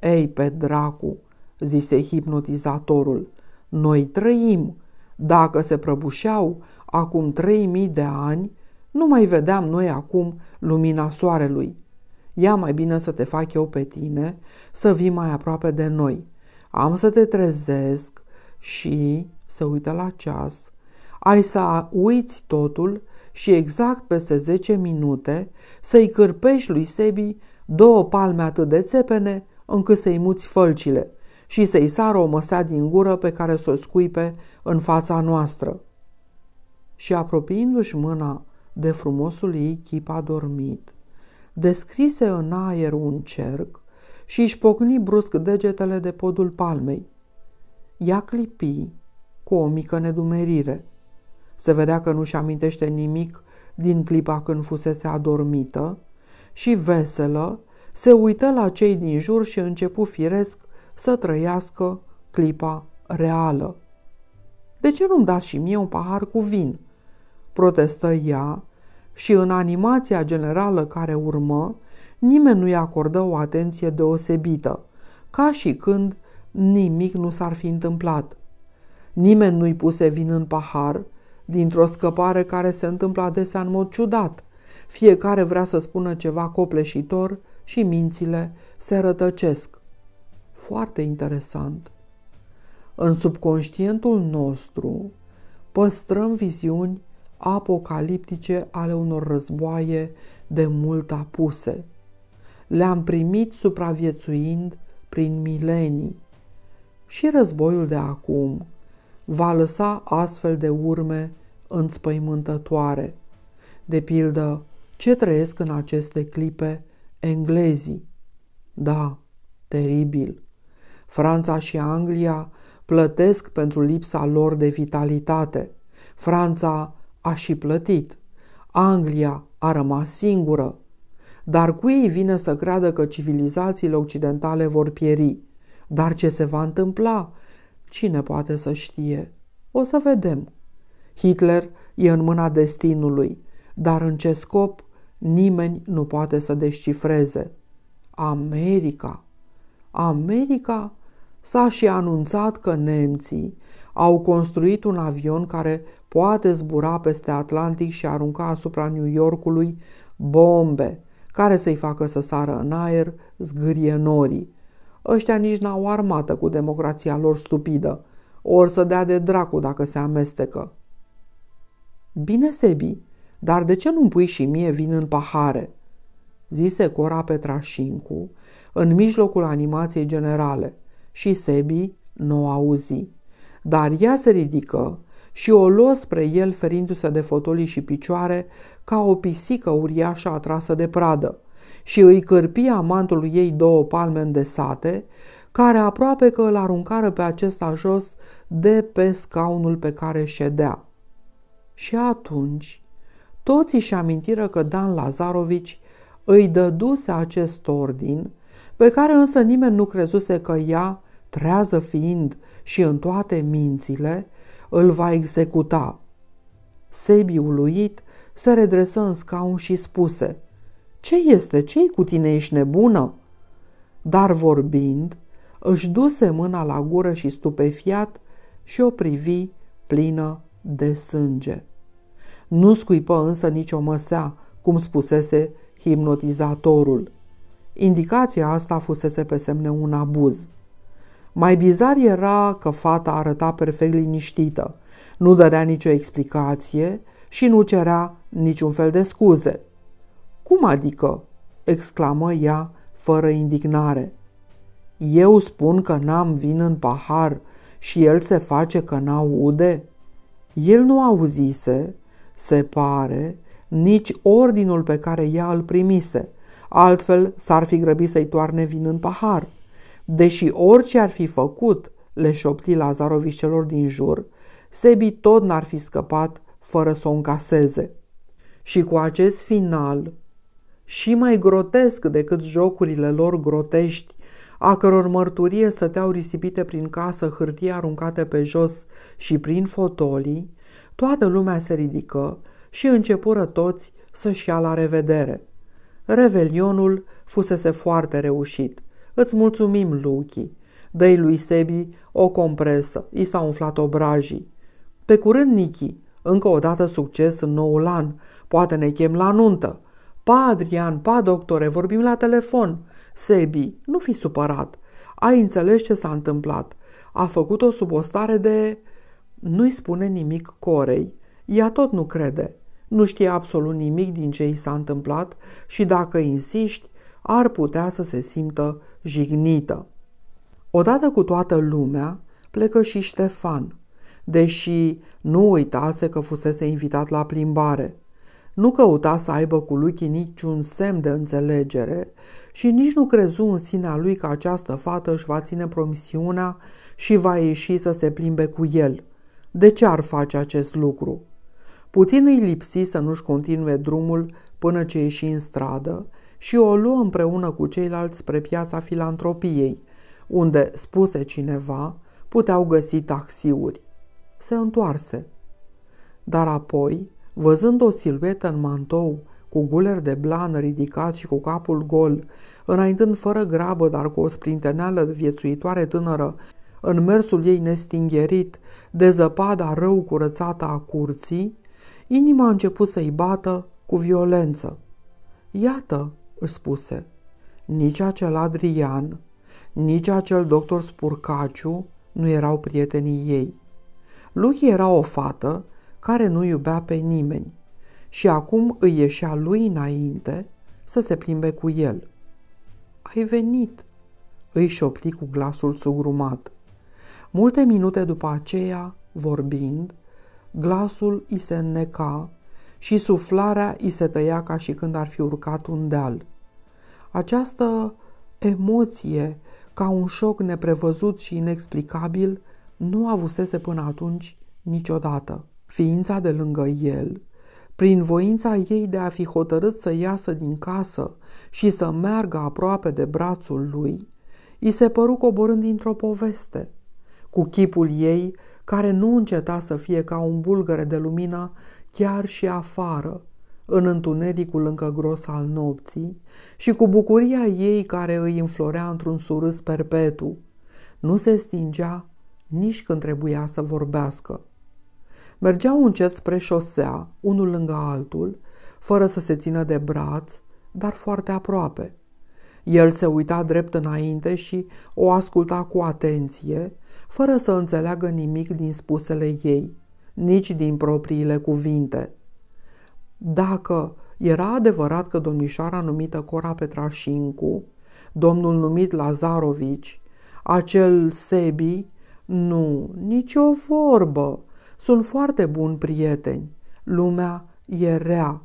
A: Ei, pe dracu, zise hipnotizatorul, noi trăim dacă se prăbușeau acum trei mii de ani, nu mai vedeam noi acum lumina soarelui. Ia mai bine să te fac eu pe tine, să vii mai aproape de noi. Am să te trezesc și, se uită la ceas, ai să uiți totul și exact peste 10 minute să-i cârpești lui Sebi două palme atât de țepene încât să-i muți fălcile – și să-i sară o măsea din gură pe care să o scuipe în fața noastră. Și apropiindu-și mâna de frumosul ei chip adormit, descrise în aer un cerc și își pocni brusc degetele de podul palmei. Ea clipi cu o mică nedumerire. Se vedea că nu-și amintește nimic din clipa când fusese adormită și veselă, se uită la cei din jur și începu firesc să trăiască clipa reală. De ce nu-mi dați și mie un pahar cu vin? Protestă ea și în animația generală care urmă, nimeni nu-i acordă o atenție deosebită, ca și când nimic nu s-ar fi întâmplat. Nimeni nu-i puse vin în pahar, dintr-o scăpare care se întâmplă adesea în mod ciudat. Fiecare vrea să spună ceva copleșitor și mințile se rătăcesc foarte interesant. În subconștientul nostru păstrăm viziuni apocaliptice ale unor războaie de mult apuse. Le-am primit supraviețuind prin milenii. Și războiul de acum va lăsa astfel de urme înspăimântătoare. De pildă, ce trăiesc în aceste clipe englezii. Da, teribil. Franța și Anglia plătesc pentru lipsa lor de vitalitate. Franța a și plătit. Anglia a rămas singură. Dar cui vine să creadă că civilizațiile occidentale vor pieri? Dar ce se va întâmpla? Cine poate să știe? O să vedem. Hitler e în mâna destinului, dar în ce scop nimeni nu poate să descifreze. America. America S-a și anunțat că nemții au construit un avion care poate zbura peste Atlantic și arunca asupra New Yorkului bombe care să-i facă să sară în aer, zgârie norii. Ăștia nici n-au armată cu democrația lor stupidă, ori să dea de dracu dacă se amestecă. Bine, Sebi, dar de ce nu-mi pui și mie vin în pahare?" zise Cora Petrașincu, în mijlocul animației generale și Sebi nu auzi. Dar ea se ridică și o luă spre el ferindu-se de fotolii și picioare ca o pisică uriașă atrasă de pradă și îi cârpia mantul ei două palme îndesate, care aproape că îl aruncară pe acesta jos de pe scaunul pe care ședea. Și atunci, toți își amintiră că Dan Lazarovici îi dăduse acest ordin, pe care însă nimeni nu crezuse că ea trează fiind și în toate mințile, îl va executa. Sebi uluit se redresă în scaun și spuse, Ce este? ce cu tine? Ești nebună?" Dar vorbind, își duse mâna la gură și stupefiat și o privi plină de sânge. Nu scuipă însă nicio măsea, cum spusese hipnotizatorul. Indicația asta fusese pe semne un abuz – mai bizar era că fata arăta perfect liniștită, nu dădea nicio explicație și nu cerea niciun fel de scuze. Cum adică? exclamă ea fără indignare. Eu spun că n-am vin în pahar și el se face că n-aude? El nu auzise, se pare, nici ordinul pe care ea îl primise, altfel s-ar fi grăbit să-i toarne vin în pahar – Deși orice ar fi făcut, le șopti Lazarovișelor din jur, Sebi tot n-ar fi scăpat fără să o încaseze. Și cu acest final, și mai grotesc decât jocurile lor grotești, a căror mărturie stăteau risipite prin casă hârtie aruncate pe jos și prin fotolii, toată lumea se ridică și începură toți să-și ia la revedere. Revelionul fusese foarte reușit. Îți mulțumim, Luchi. Dă-i lui Sebi o compresă. I s-a umflat obrajii. Pe curând, Nichi. Încă o dată succes în noul an. Poate ne chem la nuntă. Pa, Adrian, pa, doctore, vorbim la telefon. Sebi, nu fi supărat. Ai înțeles ce s-a întâmplat. A făcut-o sub o stare de... Nu-i spune nimic Corei. Ea tot nu crede. Nu știe absolut nimic din ce i s-a întâmplat și dacă insiști, ar putea să se simtă jignită. Odată cu toată lumea, plecă și Ștefan, deși nu uitase că fusese invitat la plimbare. Nu căuta să aibă cu lui niciun semn de înțelegere și nici nu crezu în sinea lui că această fată își va ține promisiunea și va ieși să se plimbe cu el. De ce ar face acest lucru? Puțin îi lipsi să nu-și continue drumul până ce ieși în stradă și o luă împreună cu ceilalți spre piața filantropiei, unde, spuse cineva, puteau găsi taxiuri. Se întoarse. Dar apoi, văzând o siluetă în mantou, cu guler de blană ridicat și cu capul gol, înaintând fără grabă, dar cu o sprinteneală viețuitoare tânără, în mersul ei nestingherit, de zăpada rău curățată a curții, inima a început să-i bată cu violență. Iată, își spuse, nici acel Adrian, nici acel doctor Spurcaciu nu erau prietenii ei. Luchi era o fată care nu iubea pe nimeni și acum îi ieșea lui înainte să se plimbe cu el. Ai venit!" îi șopti cu glasul sugrumat. Multe minute după aceea, vorbind, glasul îi se înneca și suflarea îi se tăia ca și când ar fi urcat un deal. Această emoție, ca un șoc neprevăzut și inexplicabil, nu avusese până atunci niciodată. Ființa de lângă el, prin voința ei de a fi hotărât să iasă din casă și să meargă aproape de brațul lui, i se păru coborând dintr-o poveste, cu chipul ei care nu înceta să fie ca un bulgăre de lumină chiar și afară, în întunericul încă gros al nopții și cu bucuria ei care îi înflorea într-un surâs perpetu. Nu se stingea nici când trebuia să vorbească. Mergeau încet spre șosea, unul lângă altul, fără să se țină de braț, dar foarte aproape. El se uita drept înainte și o asculta cu atenție, fără să înțeleagă nimic din spusele ei, nici din propriile cuvinte. Dacă era adevărat că domnișoara numită Cora Petrașincu, domnul numit Lazarovici, acel Sebi, nu, nicio vorbă. Sunt foarte buni prieteni. Lumea e rea.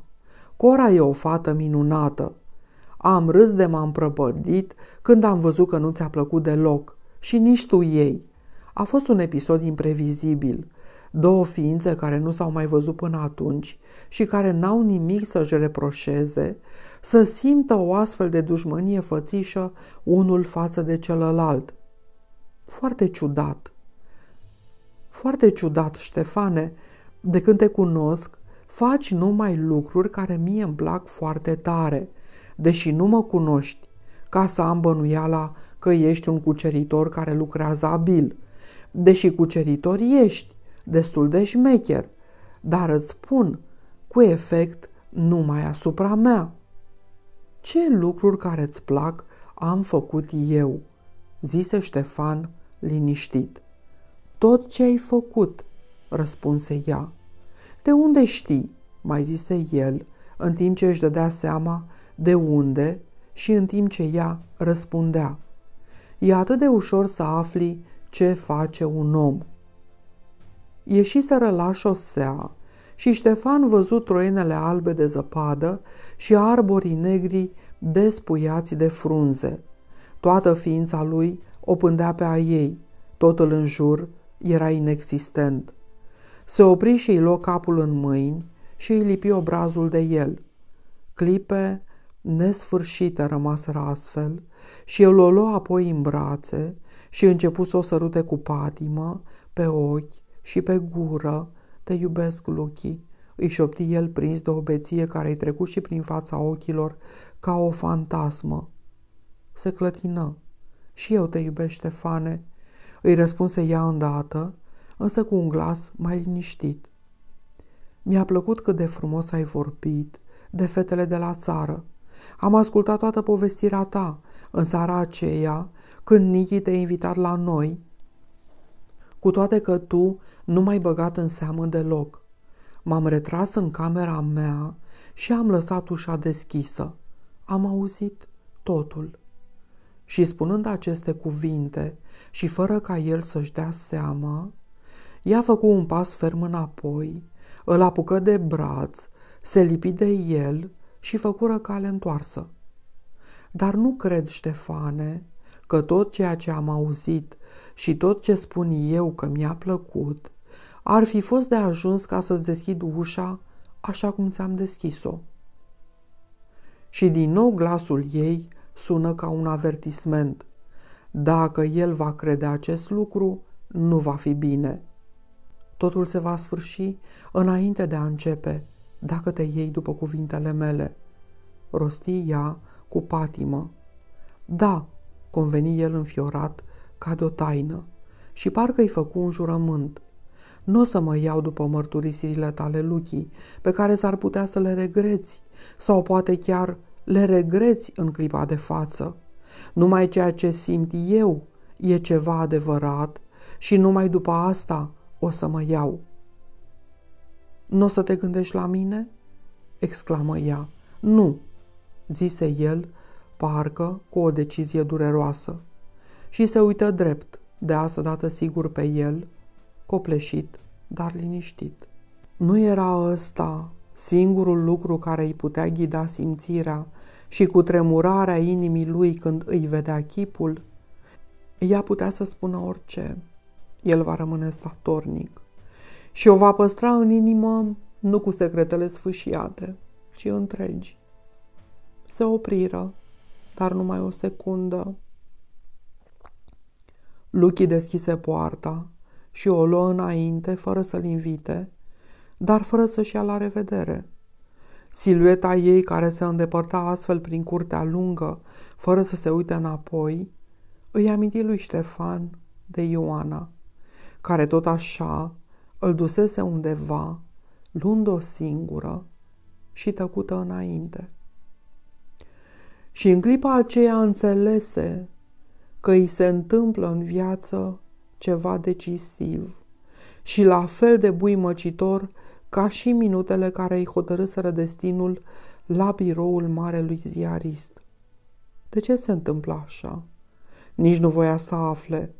A: Cora e o fată minunată. Am râs de m-am prăpădit când am văzut că nu ți-a plăcut deloc. Și nici tu ei. A fost un episod imprevizibil. Două ființe care nu s-au mai văzut până atunci – și care n-au nimic să-și reproșeze, să simtă o astfel de dușmănie fățișă unul față de celălalt. Foarte ciudat. Foarte ciudat, Ștefane, de când te cunosc, faci numai lucruri care mie îmi plac foarte tare, deși nu mă cunoști, ca să am bănuiala că ești un cuceritor care lucrează abil. Deși cuceritor ești, destul de șmecher, dar îți spun, cu efect numai asupra mea. Ce lucruri care îți plac am făcut eu, zise Ștefan liniștit. Tot ce ai făcut, răspunse ea. De unde știi? mai zise el, în timp ce își dădea seama de unde și în timp ce ea răspundea. E atât de ușor să afli ce face un om. Ieșiseră la șosea și Ștefan văzut troienele albe de zăpadă și arborii negri despuiați de frunze. Toată ființa lui o pândea pe a ei, totul în jur era inexistent. Se opri și îi luă capul în mâini și îi lipi obrazul de el. Clipe nesfârșite rămaseră astfel și el o luă apoi în brațe și începu să o sărute cu patimă, pe ochi și pe gură, te iubesc, Luchi, îi șopti el prins de o beție care îi trecu și prin fața ochilor ca o fantasmă. Se clătină. Și eu te iubesc, Ștefane, îi răspunse ea îndată, însă cu un glas mai liniștit. Mi-a plăcut cât de frumos ai vorbit de fetele de la țară. Am ascultat toată povestirea ta în seara aceea, când Nichi te-a invitat la noi. Cu toate că tu nu mai băgat în seamă deloc. M-am retras în camera mea și am lăsat ușa deschisă. Am auzit totul. Și spunând aceste cuvinte și fără ca el să-și dea seama, ea făcu un pas ferm înapoi, îl apucă de braț, se lipi de el și făcură cale întoarsă. Dar nu cred, Ștefane, că tot ceea ce am auzit și tot ce spun eu că mi-a plăcut ar fi fost de ajuns ca să-ți deschid ușa așa cum ți-am deschis-o. Și din nou glasul ei sună ca un avertisment. Dacă el va crede acest lucru, nu va fi bine. Totul se va sfârși înainte de a începe, dacă te iei după cuvintele mele. Rosti ea cu patimă. Da, conveni el înfiorat, ca de o taină, și parcă i făcu un jurământ – nu o să mă iau după mărturisirile tale, Luchi, pe care s-ar putea să le regreți, sau poate chiar le regreți în clipa de față. Numai ceea ce simt eu e ceva adevărat și numai după asta o să mă iau. Nu o să te gândești la mine?" exclamă ea. Nu," zise el, parcă cu o decizie dureroasă. Și se uită drept, de asta dată sigur pe el, copleșit, dar liniștit. Nu era ăsta singurul lucru care îi putea ghida simțirea și cu tremurarea inimii lui când îi vedea chipul, ea putea să spună orice. El va rămâne statornic și o va păstra în inimă nu cu secretele sfâșiate, ci întregi. Se opriră, dar numai o secundă. Luchii deschise poarta și o luă înainte fără să-l invite, dar fără să-și ia la revedere. Silueta ei care se îndepărta astfel prin curtea lungă, fără să se uite înapoi, îi aminti lui Ștefan de Ioana, care tot așa îl dusese undeva, luând-o singură și tăcută înainte. Și în clipa aceea înțelese că îi se întâmplă în viață ceva decisiv și la fel de buimăcitor ca și minutele care îi hotărâsără destinul la biroul marelui ziarist. De ce se întâmplă așa? Nici nu voia să afle.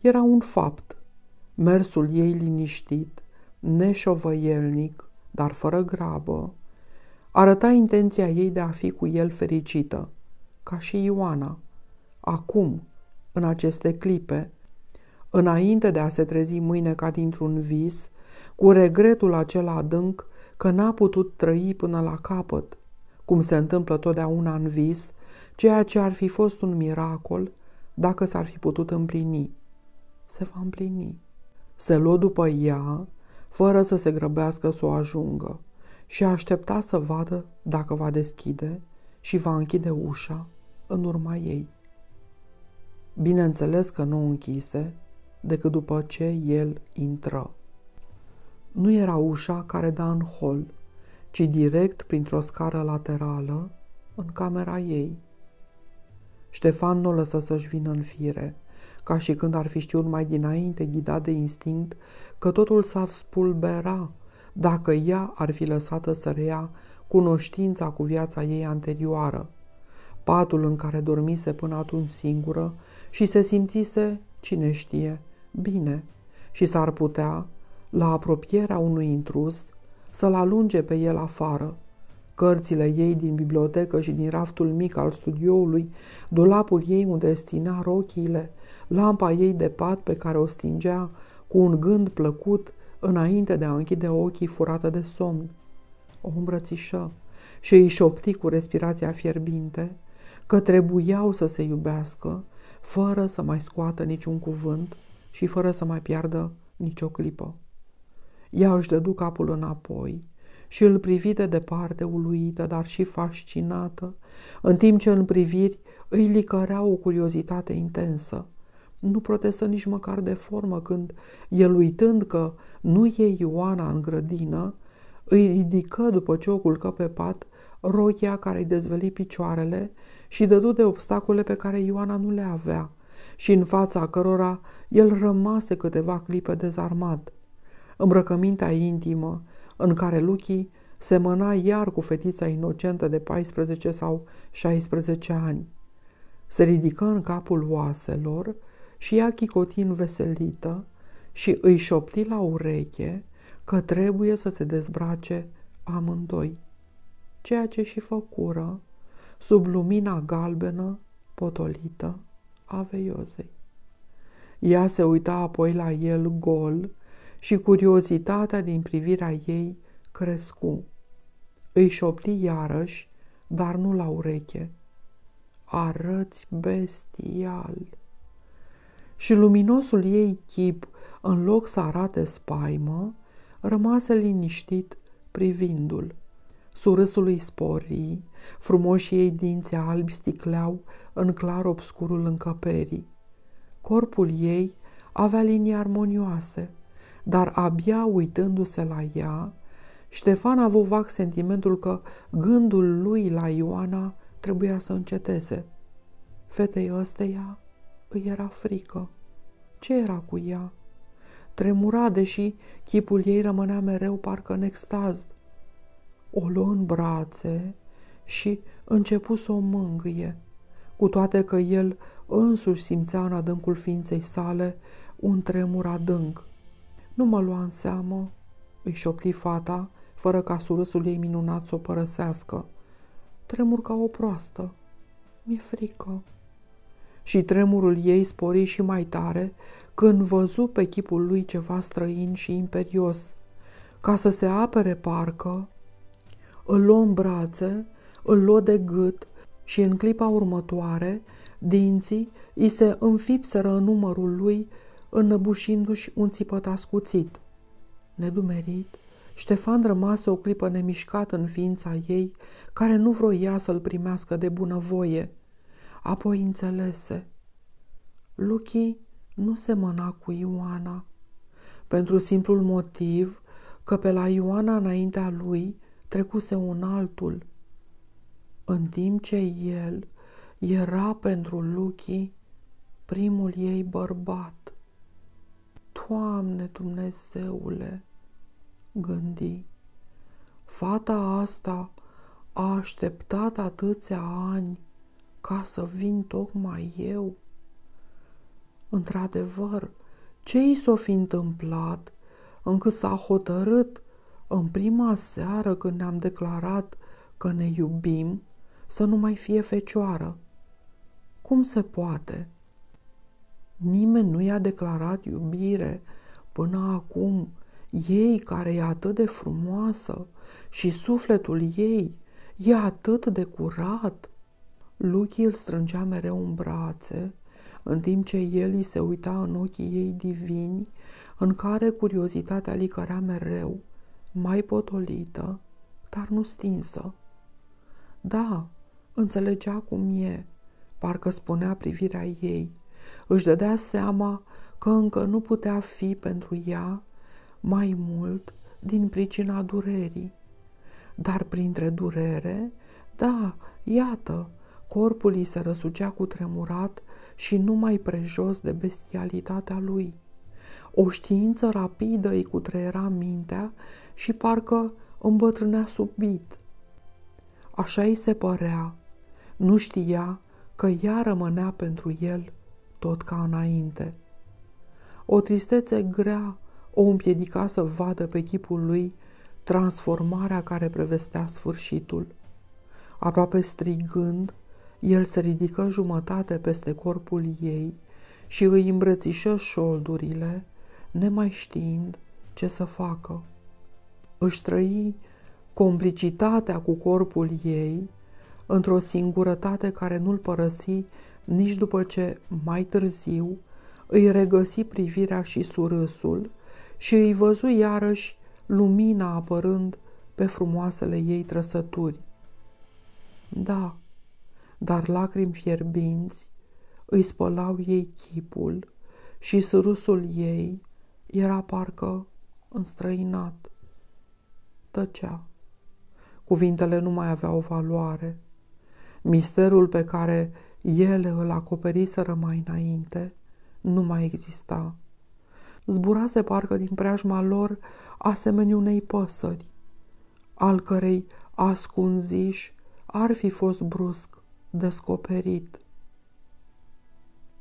A: Era un fapt. Mersul ei liniștit, neșovăielnic, dar fără grabă, arăta intenția ei de a fi cu el fericită, ca și Ioana, acum, în aceste clipe, înainte de a se trezi mâine ca dintr-un vis, cu regretul acela adânc că n-a putut trăi până la capăt, cum se întâmplă totdeauna în vis, ceea ce ar fi fost un miracol dacă s-ar fi putut împlini. Se va împlini. Se luă după ea, fără să se grăbească să o ajungă, și aștepta să vadă dacă va deschide și va închide ușa în urma ei. Bineînțeles că nu închise, decât după ce el intră. Nu era ușa care da în hol, ci direct printr-o scară laterală în camera ei. Ștefan nu o lăsă să-și vină în fire, ca și când ar fi știut mai dinainte, ghidat de instinct, că totul s-ar spulbera dacă ea ar fi lăsată să reia cunoștința cu viața ei anterioară, patul în care dormise până atunci singură și se simțise, cine știe, bine și s-ar putea, la apropierea unui intrus, să-l alunge pe el afară. Cărțile ei din bibliotecă și din raftul mic al studioului, dulapul ei unde stinea rochiile, lampa ei de pat pe care o stingea cu un gând plăcut înainte de a închide ochii furată de somn. O îmbrățișă și îi șopti cu respirația fierbinte că trebuiau să se iubească fără să mai scoată niciun cuvânt și fără să mai piardă nicio clipă. Ea își dădu capul înapoi și îl privi de departe, uluită, dar și fascinată, în timp ce în priviri îi licărea o curiozitate intensă. Nu protestă nici măcar de formă când, el uitând că nu e Ioana în grădină, îi ridică după ce o culcă pe pat rochia care îi dezvăli picioarele și dădu de obstacole pe care Ioana nu le avea și în fața cărora el rămase câteva clipe dezarmat. Îmbrăcămintea intimă, în care Luchi semăna iar cu fetița inocentă de 14 sau 16 ani. Se ridică în capul oaselor și ia chicotin veselită și îi șopti la ureche că trebuie să se dezbrace amândoi, ceea ce și făcură sub lumina galbenă potolită a veiozei. Ea se uita apoi la el gol și curiozitatea din privirea ei crescu. Îi șopti iarăși, dar nu la ureche. Arăți bestial! Și luminosul ei chip, în loc să arate spaimă, rămase liniștit privindul. Surâsul îi spori, frumoșii ei dinți albi sticleau în clar obscurul încăperii. Corpul ei avea linii armonioase, dar abia uitându-se la ea, Ștefan a avut vac sentimentul că gândul lui la Ioana trebuia să înceteze. Fetei ăsteia îi era frică. Ce era cu ea? Tremura, deși chipul ei rămânea mereu parcă în extaz. O luă în brațe și începu să o mângâie, cu toate că el însuși simțea în adâncul ființei sale un tremur adânc. Nu mă lua în seamă, îi șopti fata, fără ca surâsul ei minunat să o părăsească. Tremur ca o proastă. Mi-e frică. Și tremurul ei spori și mai tare când văzu pe chipul lui ceva străin și imperios. Ca să se apere parcă, îl luă în brațe, îl luă de gât și în clipa următoare Dinții îi se înfipseră în numărul lui, înăbușindu și un țipăt ascuțit. Nedumerit, Ștefan rămase o clipă nemișcat în ființa ei, care nu vroia să-l primească de bunăvoie. Apoi înțelese. Luchi nu semăna cu Ioana, pentru simplul motiv că pe la Ioana înaintea lui trecuse un altul, în timp ce el era pentru Luchi primul ei bărbat. Doamne Dumnezeule, gândi, fata asta a așteptat atâția ani ca să vin tocmai eu? Într-adevăr, ce i s-o fi întâmplat încât s-a hotărât în prima seară când ne-am declarat că ne iubim să nu mai fie fecioară? Cum se poate? Nimeni nu i-a declarat iubire până acum. Ei care e atât de frumoasă și sufletul ei e atât de curat. Luchi îl strângea mereu în brațe, în timp ce el îi se uita în ochii ei divini, în care curiozitatea licărea mereu, mai potolită, dar nu stinsă. Da, înțelegea cum e, parcă spunea privirea ei. Își dădea seama că încă nu putea fi pentru ea mai mult din pricina durerii. Dar printre durere, da, iată, corpul îi se răsucea cu tremurat și nu mai prejos de bestialitatea lui. O știință rapidă îi cutreiera mintea și parcă îmbătrânea subit. Așa îi se părea. Nu știa că ea rămânea pentru el tot ca înainte. O tristețe grea o împiedica să vadă pe chipul lui transformarea care prevestea sfârșitul. Aproape strigând, el se ridică jumătate peste corpul ei și îi îmbrățișă șoldurile, nemai știind ce să facă. Își trăi complicitatea cu corpul ei, într-o singurătate care nu-l părăsi nici după ce, mai târziu, îi regăsi privirea și surâsul și îi văzu iarăși lumina apărând pe frumoasele ei trăsături. Da, dar lacrimi fierbinți îi spălau ei chipul și surâsul ei era parcă înstrăinat. Tăcea. Cuvintele nu mai aveau valoare. Misterul pe care ele îl acoperiseră mai înainte nu mai exista. Zburase parcă din preajma lor asemenea unei păsări, al cărei ascunziș ar fi fost brusc descoperit.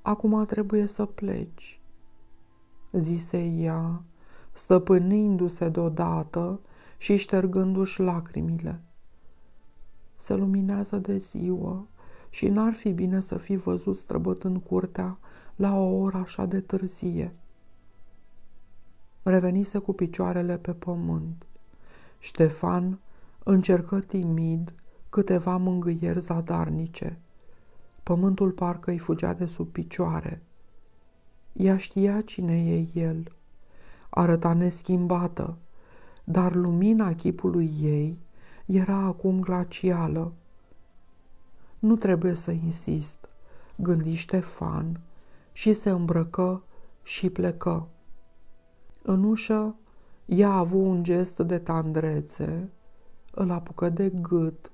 A: Acum trebuie să pleci, zise ea, stăpânindu-se deodată și ștergându-și lacrimile se luminează de ziua și n-ar fi bine să fi văzut străbătând curtea la o oră așa de târzie. Revenise cu picioarele pe pământ. Ștefan încercă timid câteva mângâieri zadarnice. Pământul parcă îi fugea de sub picioare. Ea știa cine e el. Arăta neschimbată, dar lumina chipului ei era acum glacială. Nu trebuie să insist, gândi Ștefan și se îmbrăcă și plecă. În ușă, ea a avut un gest de tandrețe, îl apucă de gât,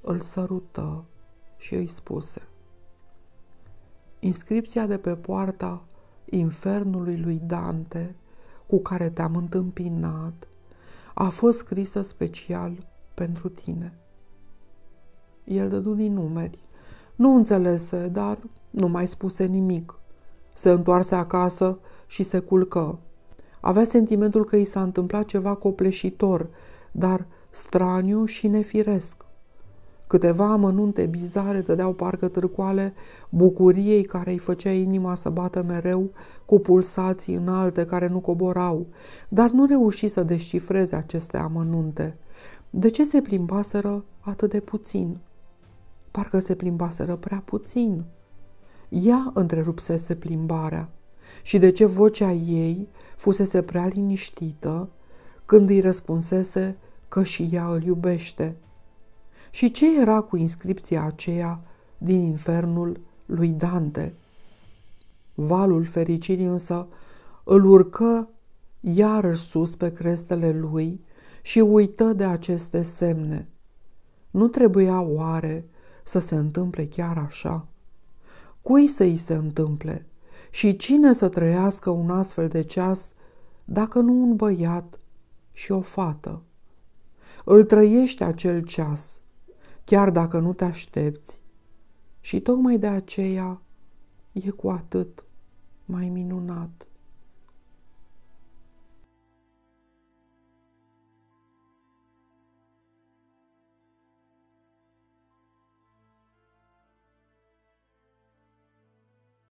A: îl sărută și îi spuse. Inscripția de pe poarta infernului lui Dante, cu care te-am întâmpinat, a fost scrisă special pentru tine. El dădu din numeri. Nu înțelese, dar nu mai spuse nimic. Se întoarse acasă și se culcă. Avea sentimentul că i s-a întâmplat ceva copleșitor, dar straniu și nefiresc. Câteva amănunte bizare dădeau parcă târcoale bucuriei care îi făcea inima să bată mereu cu pulsații înalte care nu coborau, dar nu reuși să descifreze aceste amănunte – de ce se plimbaseră atât de puțin? Parcă se plimbaseră prea puțin. Ea întrerupsese plimbarea și de ce vocea ei fusese prea liniștită când îi răspunsese că și ea îl iubește. Și ce era cu inscripția aceea din infernul lui Dante? Valul fericirii însă îl urcă iarăși sus pe crestele lui și uită de aceste semne. Nu trebuia oare să se întâmple chiar așa? Cui să îi se întâmple? Și cine să trăiască un astfel de ceas dacă nu un băiat și o fată? Îl trăiești acel ceas, chiar dacă nu te aștepți. Și tocmai de aceea e cu atât mai minunat.